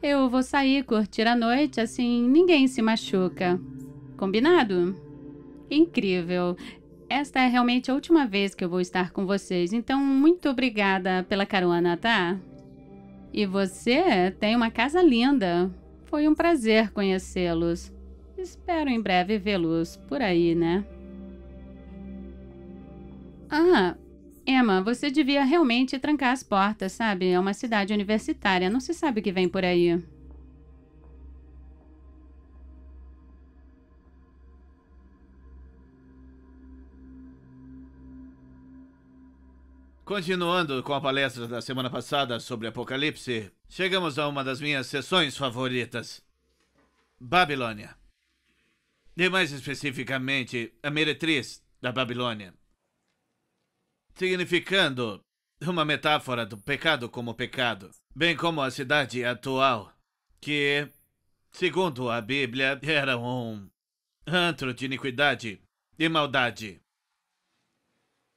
eu vou sair curtir a noite assim ninguém se machuca. Combinado? Incrível! Esta é realmente a última vez que eu vou estar com vocês, então muito obrigada pela carona, tá? E você tem uma casa linda. Foi um prazer conhecê-los. Espero em breve vê-los por aí, né? Ah, Emma, você devia realmente trancar as portas, sabe? É uma cidade universitária, não se sabe o que vem por aí. Continuando com a palestra da semana passada sobre Apocalipse, chegamos a uma das minhas sessões favoritas: Babilônia. E mais especificamente, a meretriz da Babilônia. Significando uma metáfora do pecado como pecado, bem como a cidade atual, que, segundo a Bíblia, era um antro de iniquidade e maldade.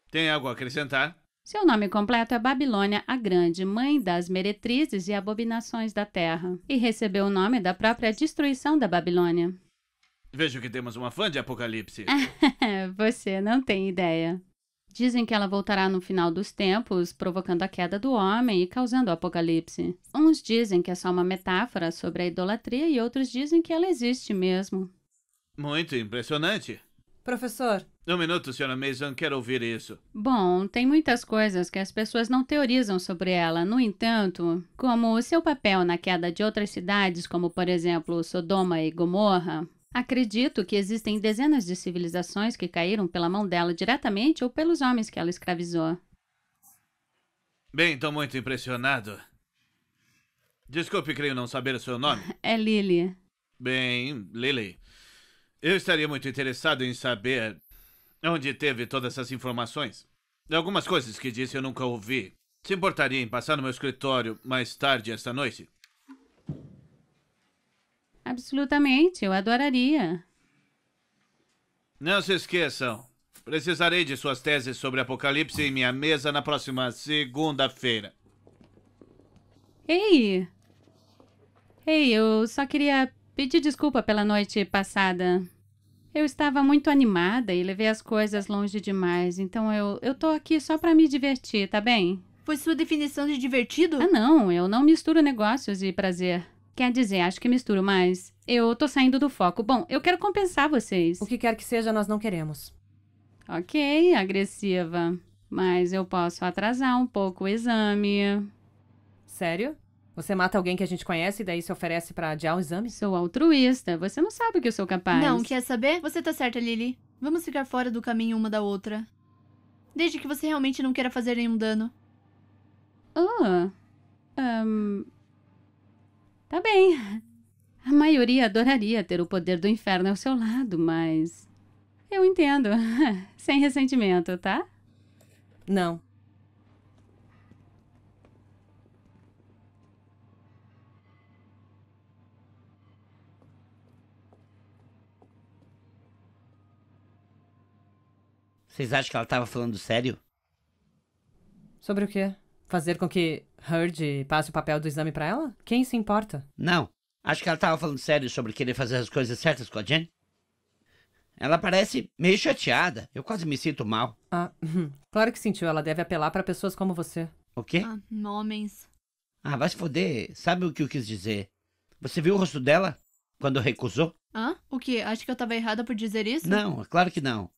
Tem algo a acrescentar? Seu nome completo é Babilônia a Grande, mãe das meretrizes e abominações da terra, e recebeu o nome da própria destruição da Babilônia. Vejo que temos uma fã de Apocalipse. Você não tem ideia. Dizem que ela voltará no final dos tempos, provocando a queda do homem e causando o apocalipse. Uns dizem que é só uma metáfora sobre a idolatria e outros dizem que ela existe mesmo. Muito impressionante. Professor, um minuto, senhora Mason, quero ouvir isso. Bom, tem muitas coisas que as pessoas não teorizam sobre ela. No entanto, como o seu papel na queda de outras cidades, como por exemplo Sodoma e Gomorra, acredito que existem dezenas de civilizações que caíram pela mão dela diretamente ou pelos homens que ela escravizou. Bem, estou muito impressionado. Desculpe, creio não saber o seu nome. É Lily. Bem, Lily. Eu estaria muito interessado em saber Onde teve todas essas informações? Algumas coisas que disse eu nunca ouvi. Se importaria em passar no meu escritório mais tarde esta noite? Absolutamente, eu adoraria. Não se esqueçam. Precisarei de suas teses sobre Apocalipse em minha mesa na próxima segunda-feira. Ei! Ei, eu só queria pedir desculpa pela noite passada. Eu estava muito animada e levei as coisas longe demais, então eu, eu tô aqui só para me divertir, tá bem? Foi sua definição de divertido? Ah, não, eu não misturo negócios e prazer. Quer dizer, acho que misturo, mas eu tô saindo do foco. Bom, eu quero compensar vocês. O que quer que seja, nós não queremos. Ok, agressiva. Mas eu posso atrasar um pouco o exame. Sério? Você mata alguém que a gente conhece e daí se oferece para adiar o exame? Sou altruísta. Você não sabe o que eu sou capaz. Não, quer saber? Você tá certa, Lily. Vamos ficar fora do caminho uma da outra. Desde que você realmente não queira fazer nenhum dano. Ah. Oh, um... Tá bem. A maioria adoraria ter o poder do inferno ao seu lado, mas. Eu entendo. Sem ressentimento, tá? Não. Vocês acham que ela tava falando sério? Sobre o quê? Fazer com que Heard passe o papel do exame para ela? Quem se importa? Não. Acho que ela tava falando sério sobre querer fazer as coisas certas com a Jen. Ela parece meio chateada. Eu quase me sinto mal. Ah, hum. claro que sentiu. Ela deve apelar para pessoas como você. O quê? Ah, homens. Ah, vai se foder. Sabe o que eu quis dizer? Você viu o rosto dela quando recusou? Hã? Ah, o quê? Acho que eu tava errada por dizer isso? Não, claro que não.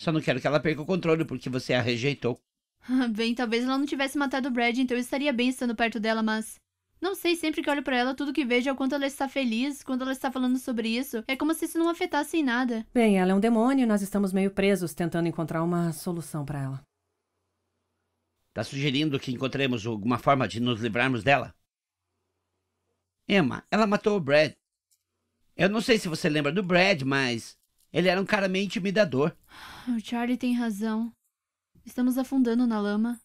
Só não quero que ela perca o controle porque você a rejeitou. Ah, bem, talvez ela não tivesse matado o Brad, então eu estaria bem estando perto dela, mas. Não sei, sempre que olho para ela, tudo que vejo é o quanto ela está feliz, quando ela está falando sobre isso. É como se isso não afetasse em nada. Bem, ela é um demônio e nós estamos meio presos tentando encontrar uma solução para ela. Tá sugerindo que encontremos alguma forma de nos livrarmos dela? Emma, ela matou o Brad. Eu não sei se você lembra do Brad, mas ele era um cara meio intimidador. O Charlie tem razão. Estamos afundando na lama.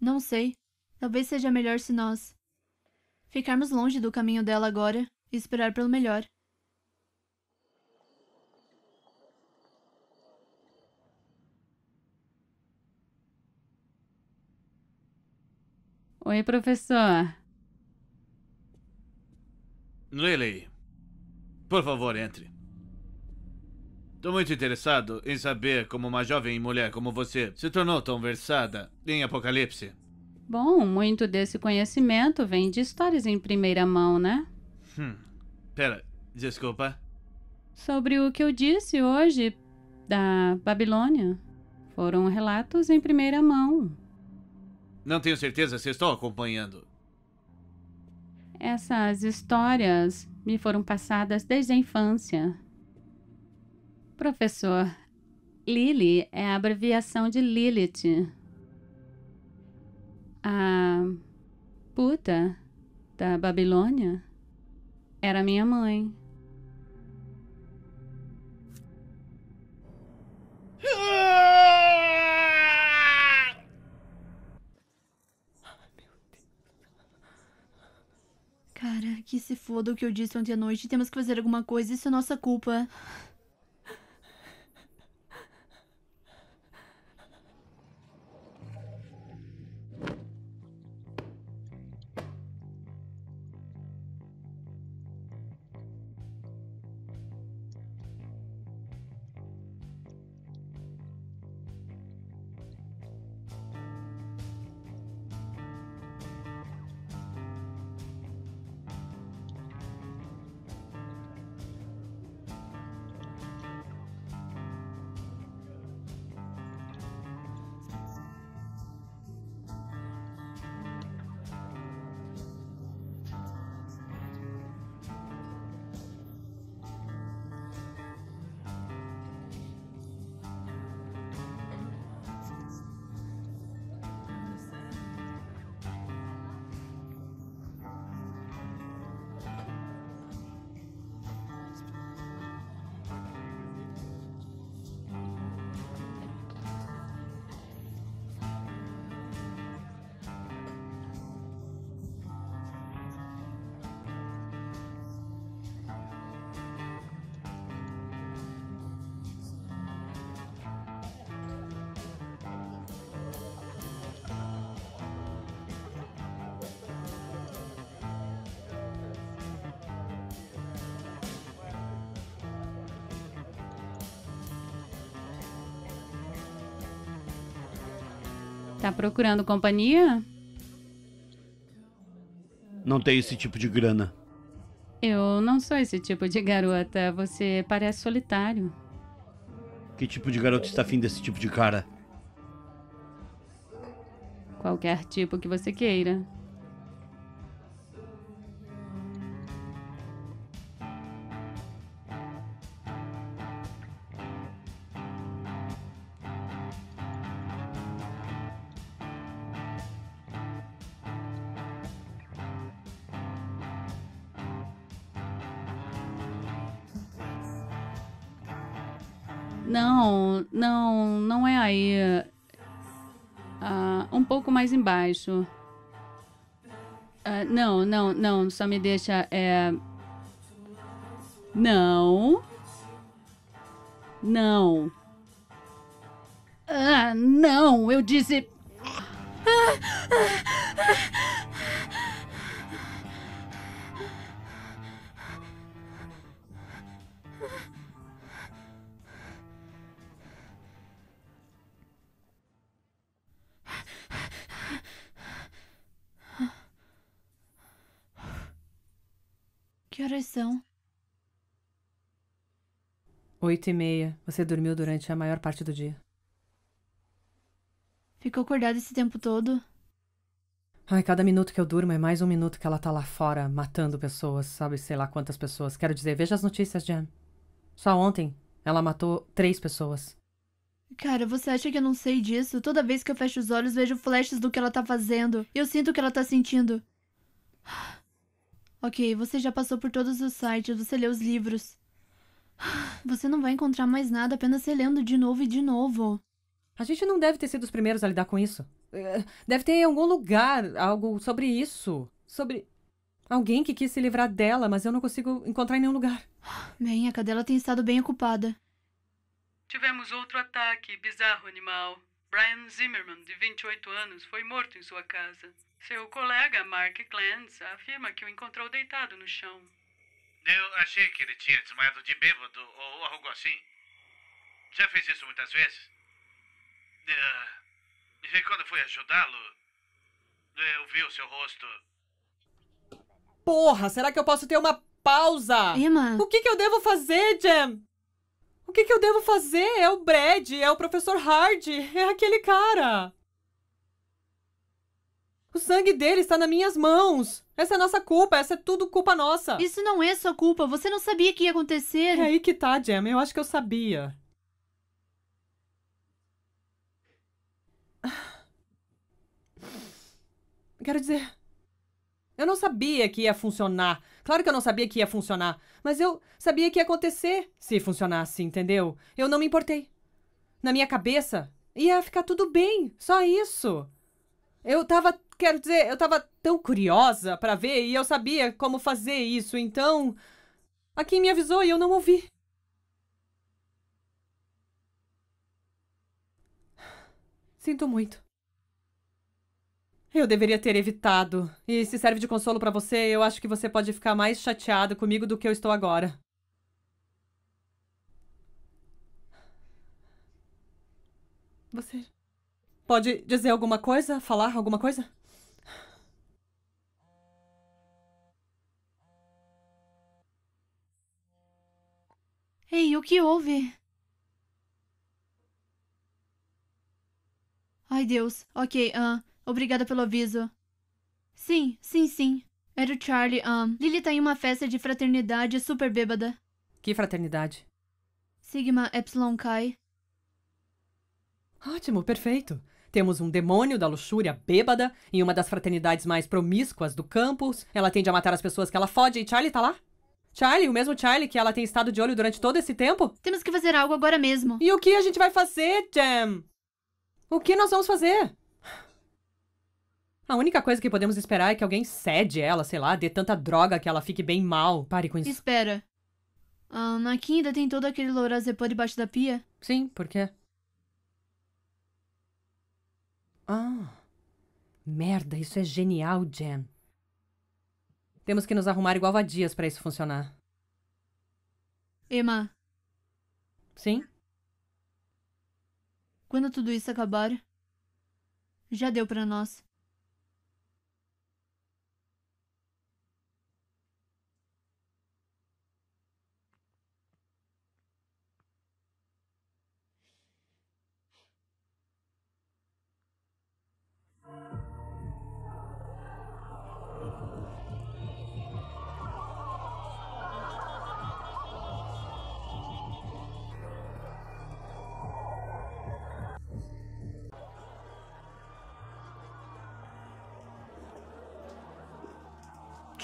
Não sei. Talvez seja melhor se nós ficarmos longe do caminho dela agora e esperar pelo melhor. Oi, professor. Lily, por favor, entre. Estou muito interessado em saber como uma jovem mulher como você se tornou tão versada em Apocalipse. Bom, muito desse conhecimento vem de histórias em primeira mão, né? Hum. Pera, desculpa. Sobre o que eu disse hoje da Babilônia. Foram relatos em primeira mão. Não tenho certeza se estou acompanhando. Essas histórias me foram passadas desde a infância. Professor, Lily é a abreviação de Lilith. A puta da Babilônia era minha mãe. Cara, que se foda o que eu disse ontem à noite. Temos que fazer alguma coisa, isso é nossa culpa. procurando companhia? Não tem esse tipo de grana. Eu não sou esse tipo de garota. Você parece solitário. Que tipo de garota está afim desse tipo de cara? Qualquer tipo que você queira. mais embaixo. Uh, não, não, não, só me deixa. É... Não. Não. Ah, não, eu disse. Ah, ah, ah. horas são? Oito e meia. Você dormiu durante a maior parte do dia. Ficou acordada esse tempo todo? Ai, cada minuto que eu durmo é mais um minuto que ela tá lá fora, matando pessoas, sabe, sei lá quantas pessoas. Quero dizer, veja as notícias, Jan. Só ontem ela matou três pessoas. Cara, você acha que eu não sei disso? Toda vez que eu fecho os olhos, vejo flashes do que ela tá fazendo. Eu sinto o que ela tá sentindo. Ok, você já passou por todos os sites, você leu os livros. Você não vai encontrar mais nada apenas lendo de novo e de novo. A gente não deve ter sido os primeiros a lidar com isso. É, deve ter em algum lugar algo sobre isso. Sobre. Alguém que quis se livrar dela, mas eu não consigo encontrar em nenhum lugar. Bem, a cadela tem estado bem ocupada. Tivemos outro ataque bizarro animal. Brian Zimmerman, de 28 anos, foi morto em sua casa. Seu colega Mark Glantz afirma que o encontrou deitado no chão. Eu achei que ele tinha desmaiado de bêbado ou algo assim. Já fez isso muitas vezes? Uh, e quando fui ajudá-lo, eu vi o seu rosto. Porra, será que eu posso ter uma pausa? Emma. O que, que eu devo fazer, Jam? O que, que eu devo fazer? É o Brad, é o professor Hard, é aquele cara. O sangue dele está nas minhas mãos. Essa é nossa culpa, essa é tudo culpa nossa. Isso não é sua culpa, você não sabia que ia acontecer. É aí que tá, Gemma, eu acho que eu sabia. Quero dizer, eu não sabia que ia funcionar. Claro que eu não sabia que ia funcionar, mas eu sabia que ia acontecer se funcionasse, entendeu? Eu não me importei. Na minha cabeça, ia ficar tudo bem, só isso. Eu tava quero dizer, eu tava tão curiosa para ver e eu sabia como fazer isso, então. A quem me avisou e eu não ouvi. Sinto muito. Eu deveria ter evitado. E se serve de consolo para você, eu acho que você pode ficar mais chateado comigo do que eu estou agora. Você pode dizer alguma coisa? Falar alguma coisa? Ei, o que houve? Ai, Deus. Ok, ahn. Uh, obrigada pelo aviso. Sim, sim, sim. Era o Charlie, ahn. Um. Lily tá em uma festa de fraternidade super bêbada. Que fraternidade? Sigma Epsilon Chi. Ótimo, perfeito. Temos um demônio da luxúria bêbada em uma das fraternidades mais promíscuas do campus. Ela tende a matar as pessoas que ela fode e Charlie tá lá? Charlie, o mesmo Charlie que ela tem estado de olho durante todo esse tempo? Temos que fazer algo agora mesmo. E o que a gente vai fazer, Jam? O que nós vamos fazer? A única coisa que podemos esperar é que alguém cede ela, sei lá, dê tanta droga que ela fique bem mal. Pare com isso. Espera. Ah, a aqui ainda tem todo aquele lorazepam debaixo da pia? Sim, por quê? Ah. Merda, isso é genial, Jen. Temos que nos arrumar igual vadias para isso funcionar. Emma. Sim? Quando tudo isso acabar, já deu para nós.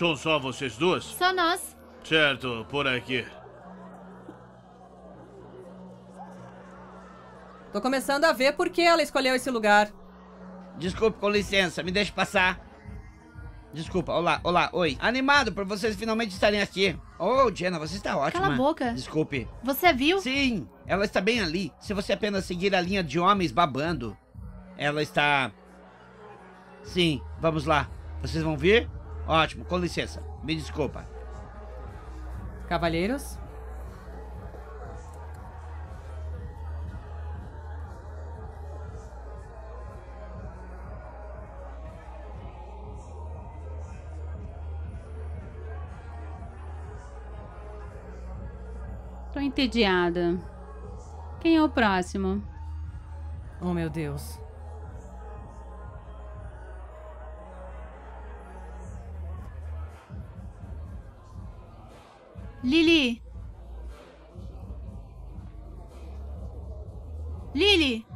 São só vocês duas? Só nós. Certo, por aqui. Tô começando a ver por que ela escolheu esse lugar. Desculpe, com licença, me deixe passar. Desculpa, olá, olá, oi. Animado por vocês finalmente estarem aqui. Oh, Jenna, você está ótima. Cala a boca. Desculpe. Você viu? Sim, ela está bem ali. Se você apenas seguir a linha de homens babando, ela está. Sim, vamos lá. Vocês vão vir? Ótimo, com licença. Me desculpa. Cavalheiros? Tô entediada. Quem é o próximo? Oh, meu Deus. Lili. Lili.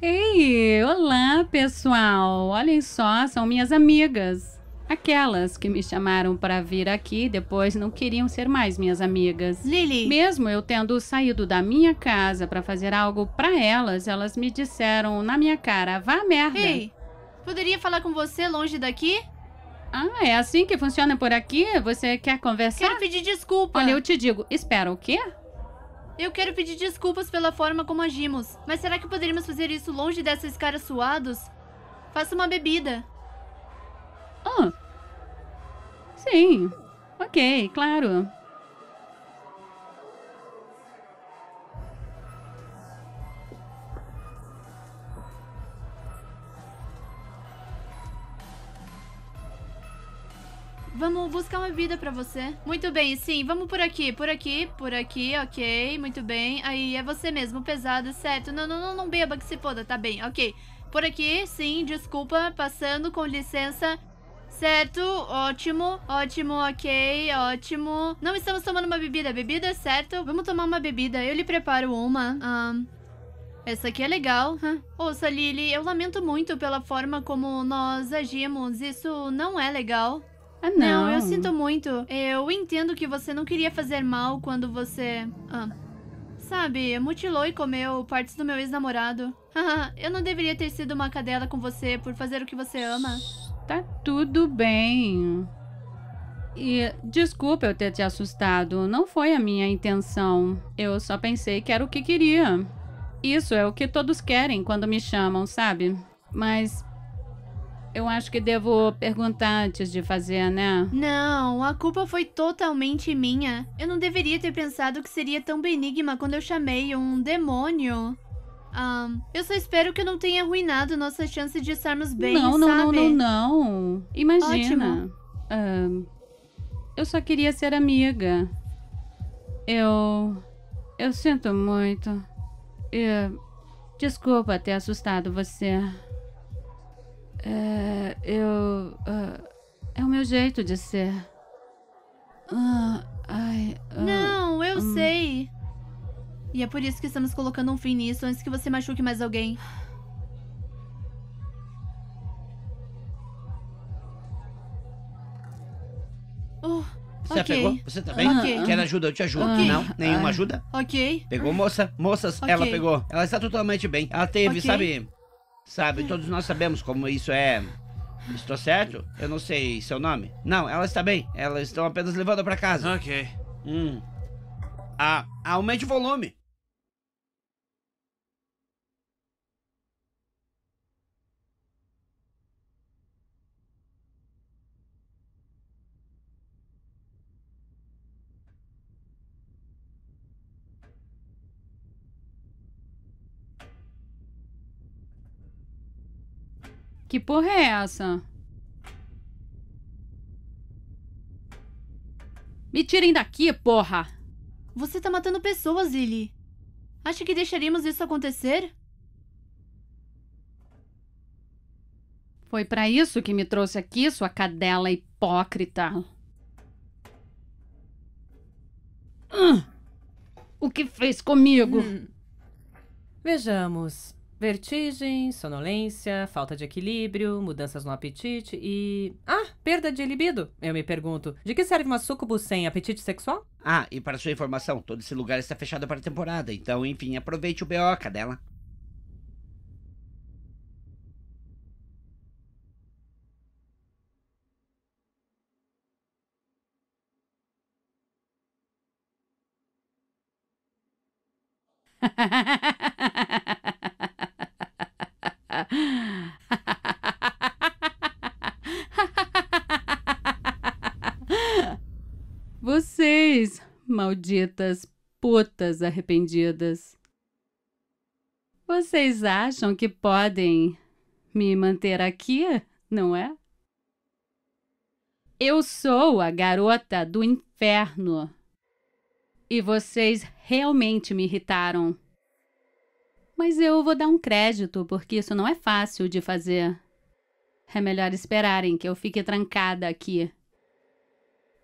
Ei, olá pessoal! Olhem só, são minhas amigas. Aquelas que me chamaram para vir aqui depois não queriam ser mais minhas amigas. Lili! Mesmo eu tendo saído da minha casa para fazer algo para elas, elas me disseram na minha cara: vá merda! Ei! Poderia falar com você longe daqui? Ah, é assim que funciona por aqui? Você quer conversar? Quero pedir desculpa. Olha, eu te digo, espera, o quê? Eu quero pedir desculpas pela forma como agimos. Mas será que poderíamos fazer isso longe desses caras suados? Faça uma bebida. Ah. Sim. Ok, claro. Vamos buscar uma bebida pra você. Muito bem, sim. Vamos por aqui, por aqui, por aqui, ok. Muito bem. Aí, é você mesmo, pesado, certo. Não, não, não, não beba que se foda, tá bem, ok. Por aqui, sim, desculpa, passando, com licença. Certo, ótimo, ótimo, ok, ótimo. Não estamos tomando uma bebida, bebida, certo? Vamos tomar uma bebida, eu lhe preparo uma. Um, essa aqui é legal. Huh? Ouça, Lily, eu lamento muito pela forma como nós agimos, isso não é legal. Ah, não. não, eu sinto muito. Eu entendo que você não queria fazer mal quando você. Ah. Sabe, mutilou e comeu partes do meu ex-namorado. eu não deveria ter sido uma cadela com você por fazer o que você ama. Tá tudo bem. E desculpa eu ter te assustado, não foi a minha intenção. Eu só pensei que era o que queria. Isso é o que todos querem quando me chamam, sabe? Mas eu acho que devo perguntar antes de fazer, né? Não, a culpa foi totalmente minha. Eu não deveria ter pensado que seria tão benigma quando eu chamei um demônio. Um, eu só espero que não tenha arruinado nossa chance de estarmos bem, não, não, sabe? Não, não, não, não. Imagina. Um, eu só queria ser amiga. Eu... Eu sinto muito. E... Desculpa ter assustado você. É, eu. Uh, é o meu jeito de ser. Uh, ai, uh, Não, eu um... sei. E é por isso que estamos colocando um fim nisso antes que você machuque mais alguém. Oh, você okay. pegou? Você também? Tá okay. Quer ajuda? Eu te ajudo. Okay. Não? Nenhuma ajuda? Ok. Pegou moça? Moças, ela pegou. Ela está totalmente bem. Ela teve, sabe, Sabe, todos nós sabemos como isso é. Estou certo? Eu não sei seu nome. Não, ela está bem. Elas estão apenas levando para casa. Ok. Hum. Ah, aumente o volume. Que porra é essa? Me tirem daqui, porra! Você tá matando pessoas, Lily. Acha que deixaríamos isso acontecer? Foi para isso que me trouxe aqui, sua cadela hipócrita. O que fez comigo? Hum. Vejamos. Vertigem, sonolência, falta de equilíbrio, mudanças no apetite e. Ah, perda de libido? Eu me pergunto. De que serve uma sucubo sem apetite sexual? Ah, e para sua informação, todo esse lugar está fechado para a temporada, então, enfim, aproveite o BO, dela. malditas putas arrependidas. Vocês acham que podem me manter aqui, não é? Eu sou a garota do inferno. E vocês realmente me irritaram. Mas eu vou dar um crédito, porque isso não é fácil de fazer. É melhor esperarem que eu fique trancada aqui.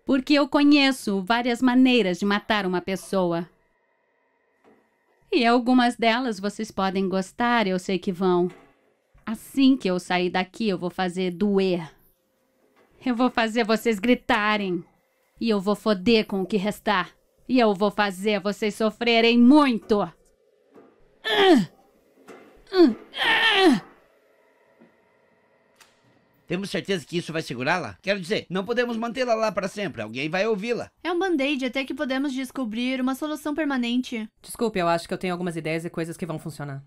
Porque eu conheço várias maneiras de matar uma pessoa. E algumas delas vocês podem gostar, eu sei que vão. Assim que eu sair daqui, eu vou fazer doer. Eu vou fazer vocês gritarem. E eu vou foder com o que restar. E eu vou fazer vocês sofrerem muito. Uh! Uh! Uh! Temos certeza que isso vai segurá-la? Quero dizer, não podemos mantê-la lá para sempre. Alguém vai ouvi-la. É um band-aid até que podemos descobrir uma solução permanente. Desculpe, eu acho que eu tenho algumas ideias e coisas que vão funcionar.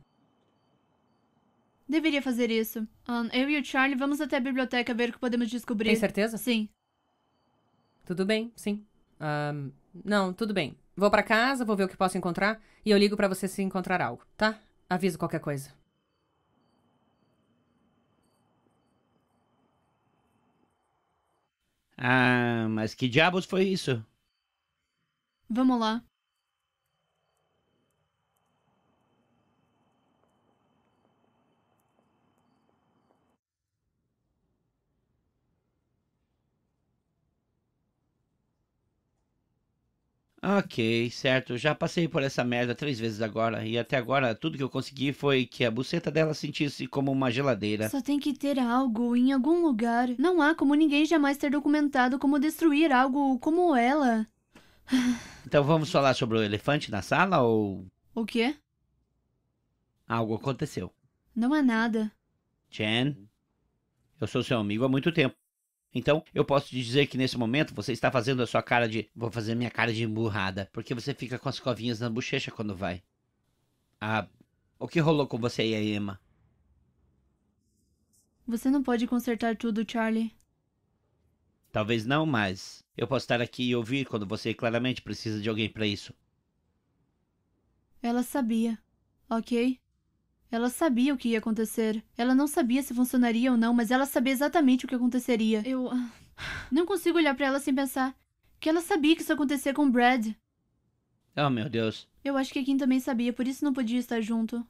Deveria fazer isso. Um, eu e o Charlie vamos até a biblioteca ver o que podemos descobrir. Tem certeza? Sim. Tudo bem, sim. Um, não, tudo bem. Vou para casa, vou ver o que posso encontrar e eu ligo para você se encontrar algo, tá? Aviso qualquer coisa. Ah, mas que diabos foi isso? Vamos lá. Ok, certo. Já passei por essa merda três vezes agora. E até agora, tudo que eu consegui foi que a buceta dela sentisse como uma geladeira. Só tem que ter algo em algum lugar. Não há como ninguém jamais ter documentado como destruir algo como ela. Então vamos falar sobre o elefante na sala ou. O quê? Algo aconteceu. Não é nada. Jen, eu sou seu amigo há muito tempo. Então, eu posso te dizer que nesse momento você está fazendo a sua cara de. Vou fazer minha cara de emburrada, porque você fica com as covinhas na bochecha quando vai. Ah, o que rolou com você e a Emma? Você não pode consertar tudo, Charlie. Talvez não, mas eu posso estar aqui e ouvir quando você claramente precisa de alguém para isso. Ela sabia, ok? Ela sabia o que ia acontecer. Ela não sabia se funcionaria ou não, mas ela sabia exatamente o que aconteceria. Eu. Ah, não consigo olhar para ela sem pensar que ela sabia que isso acontecia com Brad. Oh, meu Deus. Eu acho que Kim também sabia, por isso não podia estar junto.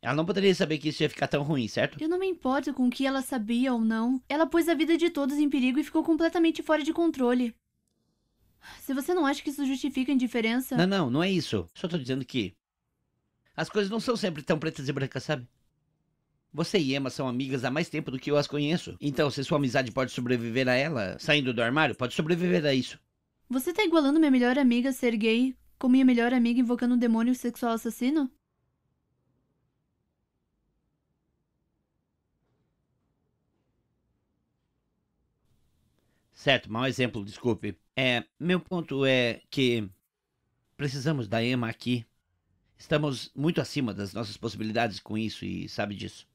Ela não poderia saber que isso ia ficar tão ruim, certo? Eu não me importo com o que ela sabia ou não. Ela pôs a vida de todos em perigo e ficou completamente fora de controle. Se você não acha que isso justifica a indiferença. Não, não, não é isso. Só tô dizendo que as coisas não são sempre tão pretas e brancas, sabe? Você e Emma são amigas há mais tempo do que eu as conheço. Então, se sua amizade pode sobreviver a ela, saindo do armário, pode sobreviver a isso. Você tá igualando minha melhor amiga ser gay com minha melhor amiga invocando um demônio sexual assassino? Certo, mau exemplo, desculpe. É, meu ponto é que precisamos da Emma aqui Estamos muito acima das nossas possibilidades com isso e sabe disso.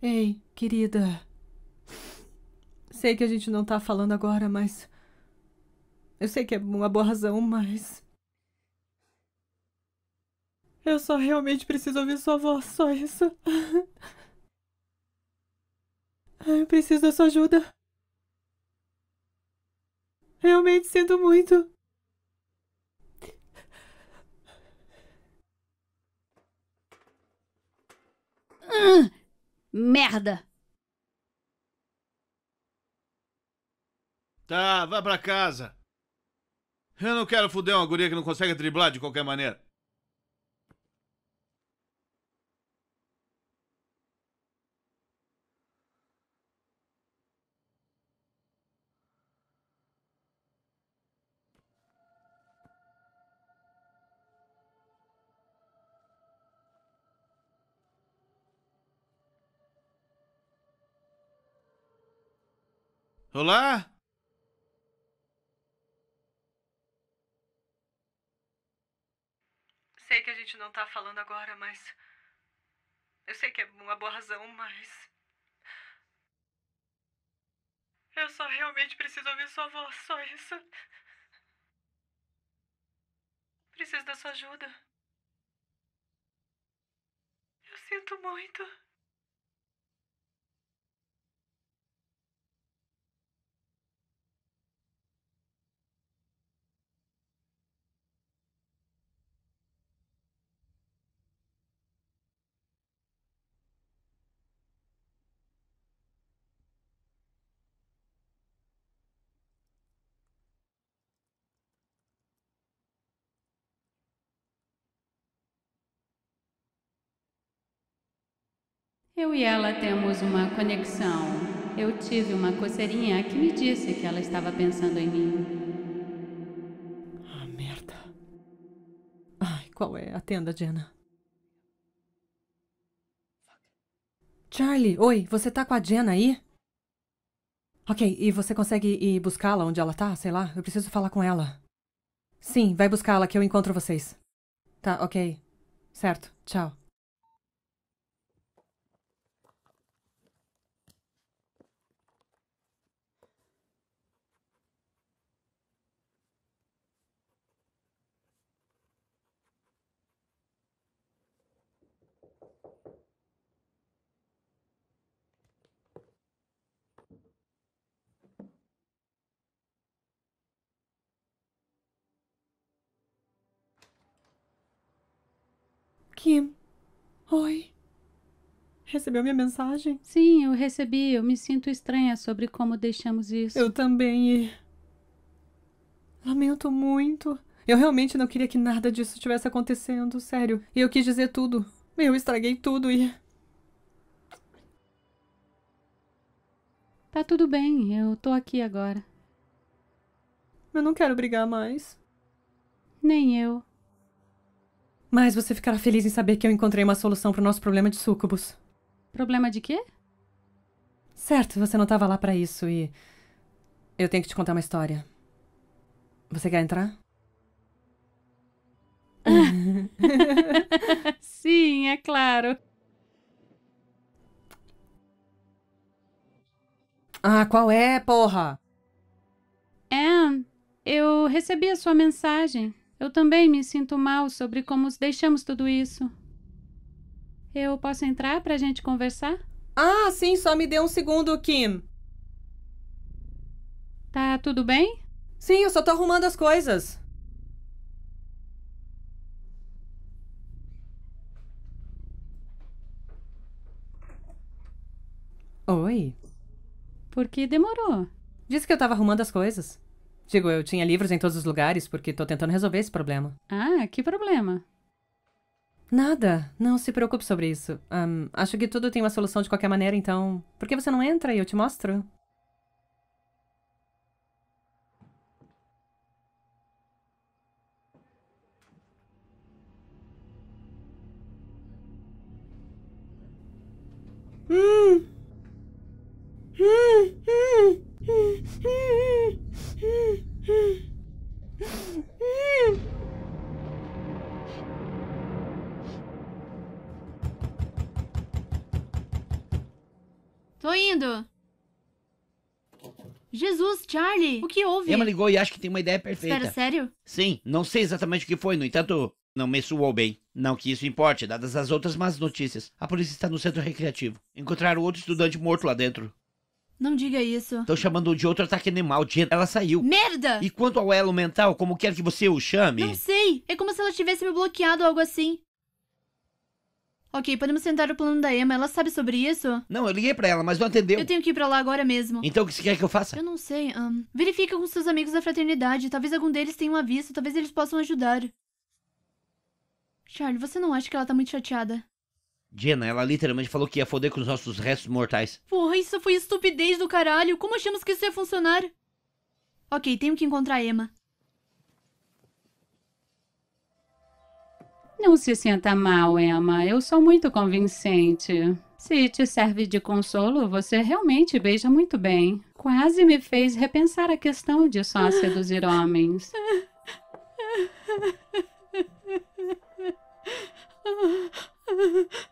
Ei, querida. Sei que a gente não tá falando agora, mas. Eu sei que é uma boa razão, mas. Eu só realmente preciso ouvir sua voz, só isso. Eu preciso da sua ajuda. Realmente sinto muito. Hum, merda! Tá, vá pra casa. Eu não quero fuder uma guria que não consegue driblar de qualquer maneira. Olá? Sei que a gente não tá falando agora, mas. Eu sei que é uma boa razão, mas. Eu só realmente preciso ouvir sua voz, só isso. Preciso da sua ajuda. Eu sinto muito. Eu e ela temos uma conexão. Eu tive uma coceirinha que me disse que ela estava pensando em mim. Ah, merda. Ai, qual é? Atenda, Jenna. Charlie, oi, você tá com a Jenna aí? Ok, e você consegue ir buscá-la onde ela tá? Sei lá, eu preciso falar com ela. Sim, vai buscá-la que eu encontro vocês. Tá, ok. Certo, tchau. Kim, oi. Recebeu minha mensagem? Sim, eu recebi. Eu me sinto estranha sobre como deixamos isso. Eu também. E... Lamento muito. Eu realmente não queria que nada disso estivesse acontecendo, sério. E eu quis dizer tudo, eu estraguei tudo e. Tá tudo bem, eu tô aqui agora. Eu não quero brigar mais. Nem eu. Mas você ficará feliz em saber que eu encontrei uma solução para o nosso problema de sucubus. Problema de quê? Certo, você não estava lá para isso e. Eu tenho que te contar uma história. Você quer entrar? Sim, é claro. Ah, qual é, porra? Anne, é, eu recebi a sua mensagem. Eu também me sinto mal sobre como deixamos tudo isso. Eu posso entrar pra gente conversar? Ah, sim, só me dê um segundo, Kim. Tá tudo bem? Sim, eu só tô arrumando as coisas. Oi. Por que demorou? Disse que eu tava arrumando as coisas. Digo, eu tinha livros em todos os lugares porque tô tentando resolver esse problema. Ah, que problema? Nada, não se preocupe sobre isso. Um, acho que tudo tem uma solução de qualquer maneira, então. Por que você não entra e eu te mostro? Tô indo. Jesus, Charlie, o que houve? Emma ligou e acho que tem uma ideia perfeita. Espera, sério? Sim, não sei exatamente o que foi, no entanto, não me suou bem. Não que isso importe, dadas as outras más notícias. A polícia está no centro recreativo. Encontraram outro estudante morto lá dentro. Não diga isso. Tô chamando de outro ataque animal, Jen. Ela saiu. Merda! E quanto ao elo mental, como quer que você o chame? Não sei. É como se ela tivesse me bloqueado ou algo assim. Ok, podemos tentar o plano da Emma. Ela sabe sobre isso? Não, eu liguei pra ela, mas não atendeu. Eu tenho que ir pra lá agora mesmo. Então o que você quer que eu faça? Eu não sei. Um, verifica com seus amigos da fraternidade. Talvez algum deles tenha um aviso. Talvez eles possam ajudar. Charlie, você não acha que ela tá muito chateada? Jenna, ela literalmente falou que ia foder com os nossos restos mortais. Porra, isso foi estupidez do caralho. Como achamos que isso ia funcionar? Ok, tenho que encontrar a Emma. Não se sinta mal, Emma. Eu sou muito convincente. Se te serve de consolo, você realmente beija muito bem. Quase me fez repensar a questão de só seduzir homens.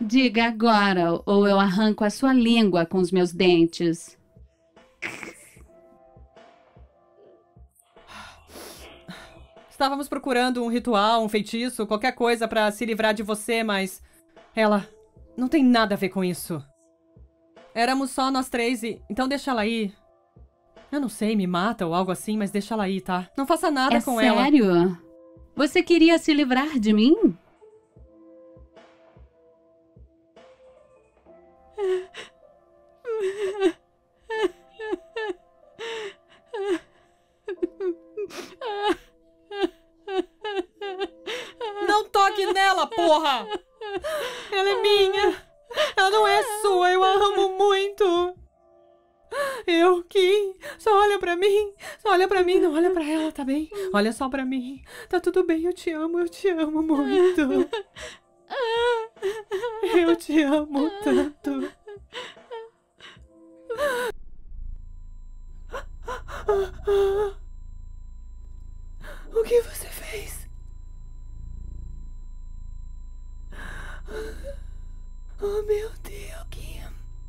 Diga agora, ou eu arranco a sua língua com os meus dentes. Estávamos procurando um ritual, um feitiço, qualquer coisa para se livrar de você, mas ela não tem nada a ver com isso. Éramos só nós três e então deixa ela aí. Eu não sei, me mata ou algo assim, mas deixa ela aí, tá? Não faça nada é com sério? ela. Sério? Você queria se livrar de mim? dela, porra! Ela é minha! Ela não é sua, eu a amo muito! Eu, Kim, só olha pra mim, só olha pra mim, não olha pra ela, tá bem? Olha só pra mim. Tá tudo bem, eu te amo, eu te amo muito. Eu te amo tanto. O que você fez? Oh meu Deus, Kim,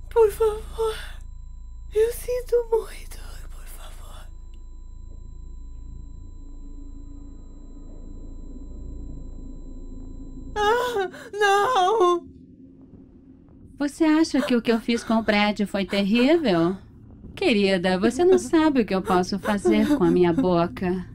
por favor. Eu sinto muito, por favor. Ah, não! Você acha que o que eu fiz com o prédio foi terrível? Querida, você não sabe o que eu posso fazer com a minha boca.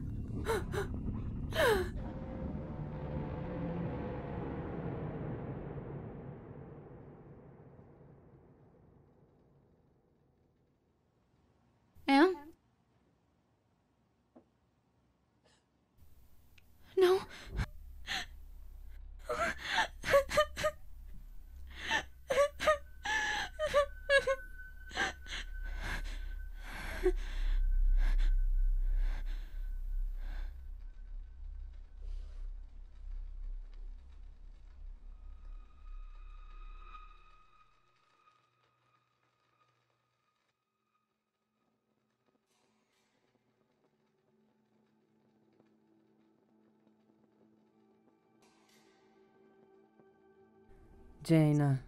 Jaina.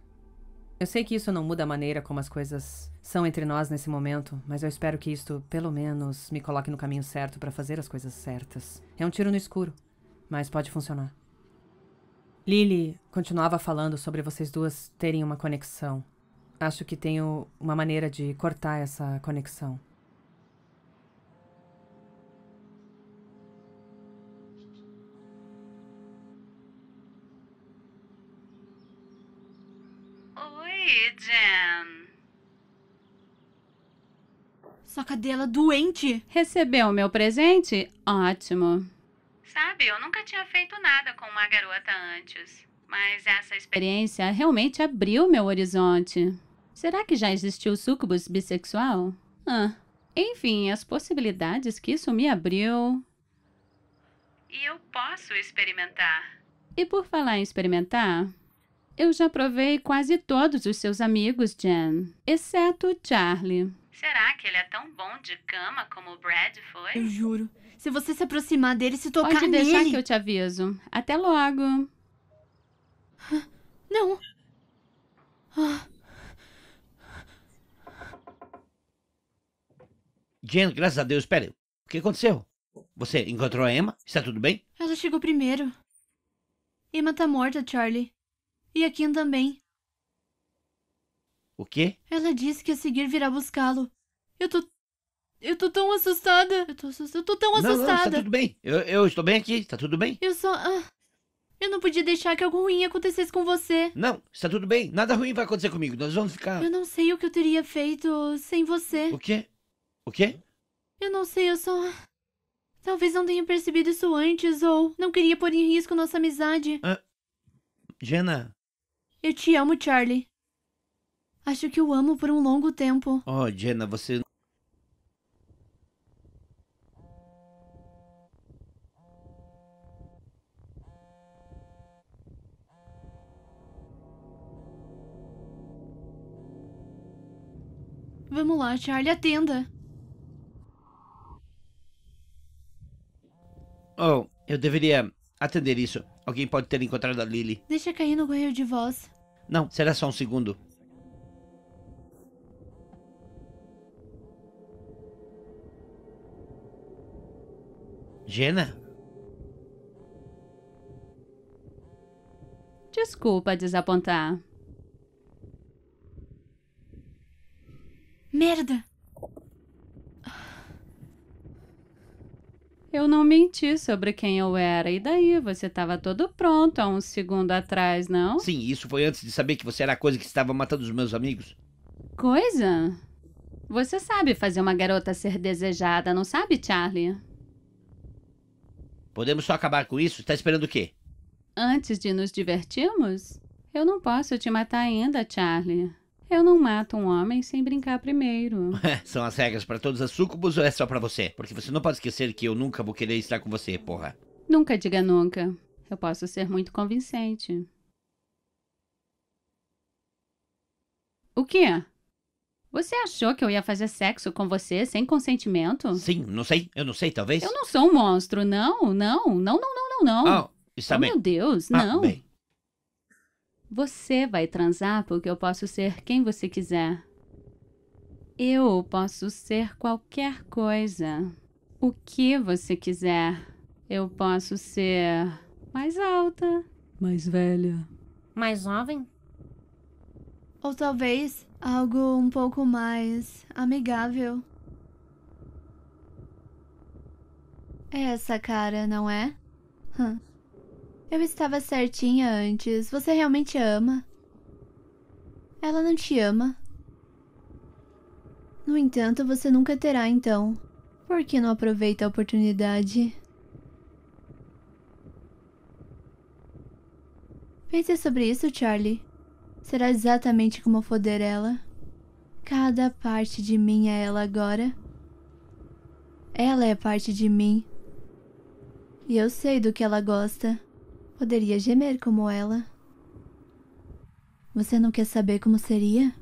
Eu sei que isso não muda a maneira como as coisas são entre nós nesse momento, mas eu espero que isto, pelo menos, me coloque no caminho certo para fazer as coisas certas. É um tiro no escuro, mas pode funcionar. Lily continuava falando sobre vocês duas terem uma conexão. Acho que tenho uma maneira de cortar essa conexão. Sua cadela doente. Recebeu meu presente? Ótimo. Sabe, eu nunca tinha feito nada com uma garota antes. Mas essa experiência realmente abriu meu horizonte. Será que já existiu sucubus bissexual? Ah, enfim, as possibilidades que isso me abriu. E eu posso experimentar. E por falar em experimentar, eu já provei quase todos os seus amigos, Jen, exceto Charlie. Será que ele é tão bom de cama como o Brad foi? Eu juro. Se você se aproximar dele, se tocar Pode deixar nele... que eu te aviso. Até logo. Não. Jen, graças a Deus, espere. O que aconteceu? Você encontrou a Emma? Está tudo bem? Ela chegou primeiro. Emma tá morta, Charlie. E a Kim também. O quê? Ela disse que a seguir virá buscá-lo. Eu tô. Eu tô tão assustada. Eu tô, eu tô tão não, assustada. Não, tá tudo bem. Eu, eu estou bem aqui, tá tudo bem. Eu só. Ah, eu não podia deixar que algo ruim acontecesse com você. Não, está tudo bem. Nada ruim vai acontecer comigo. Nós vamos ficar. Eu não sei o que eu teria feito sem você. O quê? O quê? Eu não sei, eu só. Talvez não tenha percebido isso antes ou não queria pôr em risco nossa amizade. Ah, Jenna. Eu te amo, Charlie. Acho que o amo por um longo tempo. Oh, Jenna, você. Vamos lá, Charlie, atenda. Oh, eu deveria atender isso. Alguém pode ter encontrado a Lily. Deixa cair no correio de voz. Não, será só um segundo. Jenna? Desculpa desapontar. Merda! Eu não menti sobre quem eu era. E daí? Você estava todo pronto há um segundo atrás, não? Sim, isso foi antes de saber que você era a coisa que estava matando os meus amigos. Coisa? Você sabe fazer uma garota ser desejada, não sabe, Charlie? Podemos só acabar com isso? Está esperando o quê? Antes de nos divertirmos? Eu não posso te matar ainda, Charlie. Eu não mato um homem sem brincar primeiro. São as regras para todos os sucubos ou é só para você? Porque você não pode esquecer que eu nunca vou querer estar com você, porra. Nunca diga nunca. Eu posso ser muito convincente. O que é? Você achou que eu ia fazer sexo com você sem consentimento? Sim, não sei, eu não sei, talvez. Eu não sou um monstro, não, não, não, não, não, não, não. Oh, está oh, bem. Meu Deus, ah, não. Bem. Você vai transar porque eu posso ser quem você quiser. Eu posso ser qualquer coisa. O que você quiser. Eu posso ser mais alta, mais velha, mais jovem, ou talvez algo um pouco mais amigável. É essa cara, não é? Hum. Eu estava certinha antes. Você realmente ama? Ela não te ama. No entanto, você nunca terá então. Por que não aproveita a oportunidade? Pense sobre isso, Charlie. Será exatamente como foder ela. Cada parte de mim é ela agora. Ela é parte de mim. E eu sei do que ela gosta. Poderia gemer como ela. Você não quer saber como seria?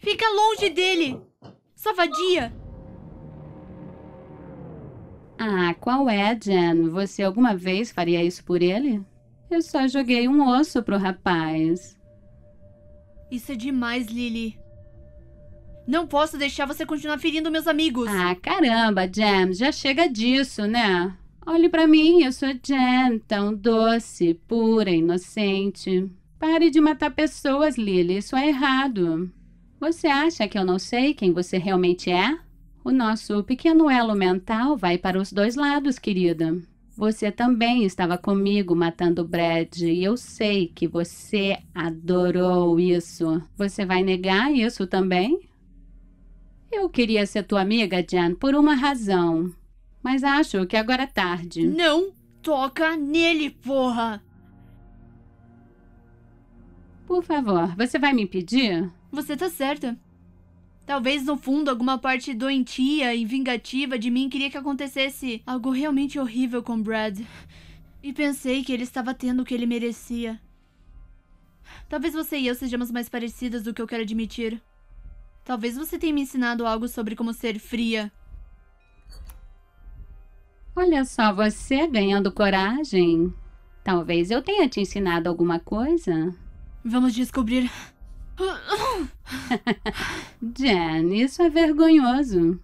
Fica longe dele! Safadinha! Ah, qual é, Jen? Você alguma vez faria isso por ele? Eu só joguei um osso pro rapaz. Isso é demais, Lily. Não posso deixar você continuar ferindo meus amigos. Ah, caramba, Jen, já chega disso, né? Olhe para mim, eu sou Jen, tão doce, pura, inocente. Pare de matar pessoas, Lily, isso é errado. Você acha que eu não sei quem você realmente é? O nosso pequeno elo mental vai para os dois lados, querida. Você também estava comigo matando o Brad e eu sei que você adorou isso. Você vai negar isso também? Eu queria ser tua amiga, Jan, por uma razão. Mas acho que agora é tarde. Não toca nele, porra! Por favor, você vai me impedir? Você tá certa. Talvez no fundo alguma parte doentia e vingativa de mim queria que acontecesse algo realmente horrível com Brad. E pensei que ele estava tendo o que ele merecia. Talvez você e eu sejamos mais parecidas do que eu quero admitir. Talvez você tenha me ensinado algo sobre como ser fria. Olha só, você ganhando coragem. Talvez eu tenha te ensinado alguma coisa. Vamos descobrir. Jen, isso é vergonhoso.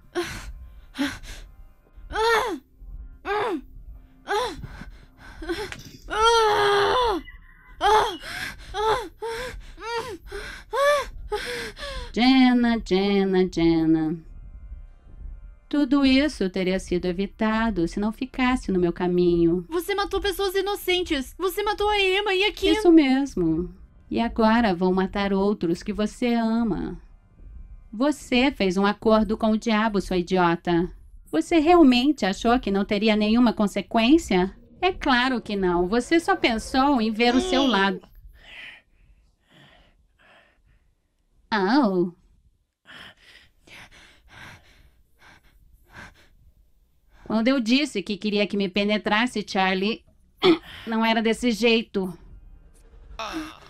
Jenna, Jenna, Jenna. Tudo isso teria sido evitado se não ficasse no meu caminho. Você matou pessoas inocentes. Você matou a Emma e a Kim. Isso mesmo. E agora vão matar outros que você ama. Você fez um acordo com o diabo, sua idiota. Você realmente achou que não teria nenhuma consequência? É claro que não. Você só pensou em ver o seu lado. Oh. Quando eu disse que queria que me penetrasse, Charlie, não era desse jeito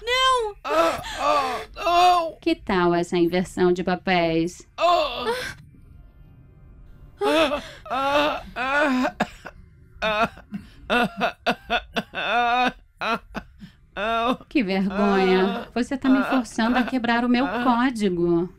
não! Ah, ah, não! Que tal essa inversão de papéis? Que vergonha! Você está me forçando a quebrar o meu código.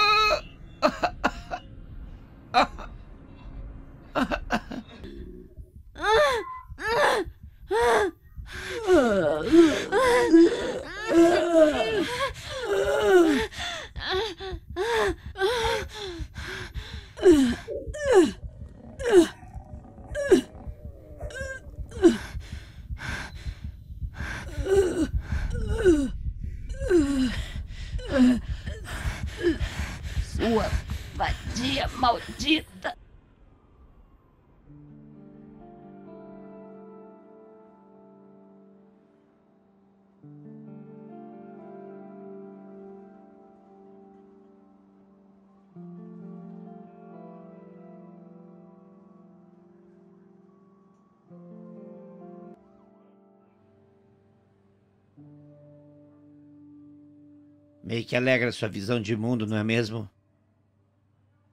meio que alegra sua visão de mundo, não é mesmo?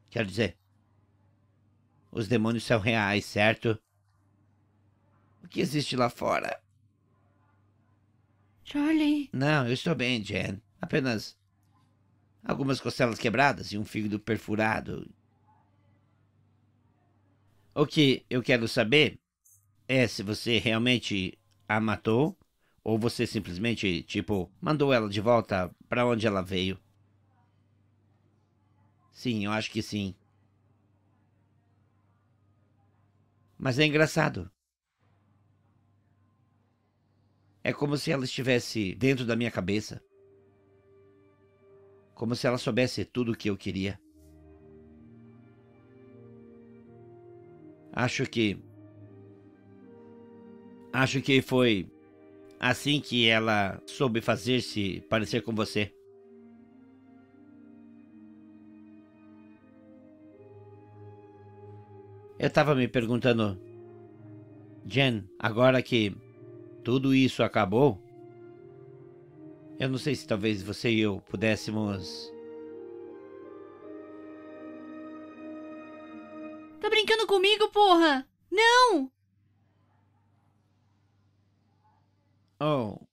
Quero dizer, os demônios são reais, certo? O que existe lá fora? Charlie. Não, eu estou bem, Jen. Apenas algumas costelas quebradas e um fígado perfurado. O que eu quero saber é se você realmente a matou ou você simplesmente, tipo, mandou ela de volta para onde ela veio? Sim, eu acho que sim. Mas é engraçado. É como se ela estivesse dentro da minha cabeça. Como se ela soubesse tudo o que eu queria. Acho que. Acho que foi assim que ela soube fazer-se parecer com você. Eu tava me perguntando, Jen, agora que tudo isso acabou, eu não sei se talvez você e eu pudéssemos. Tá brincando comigo, porra? Não! Oh,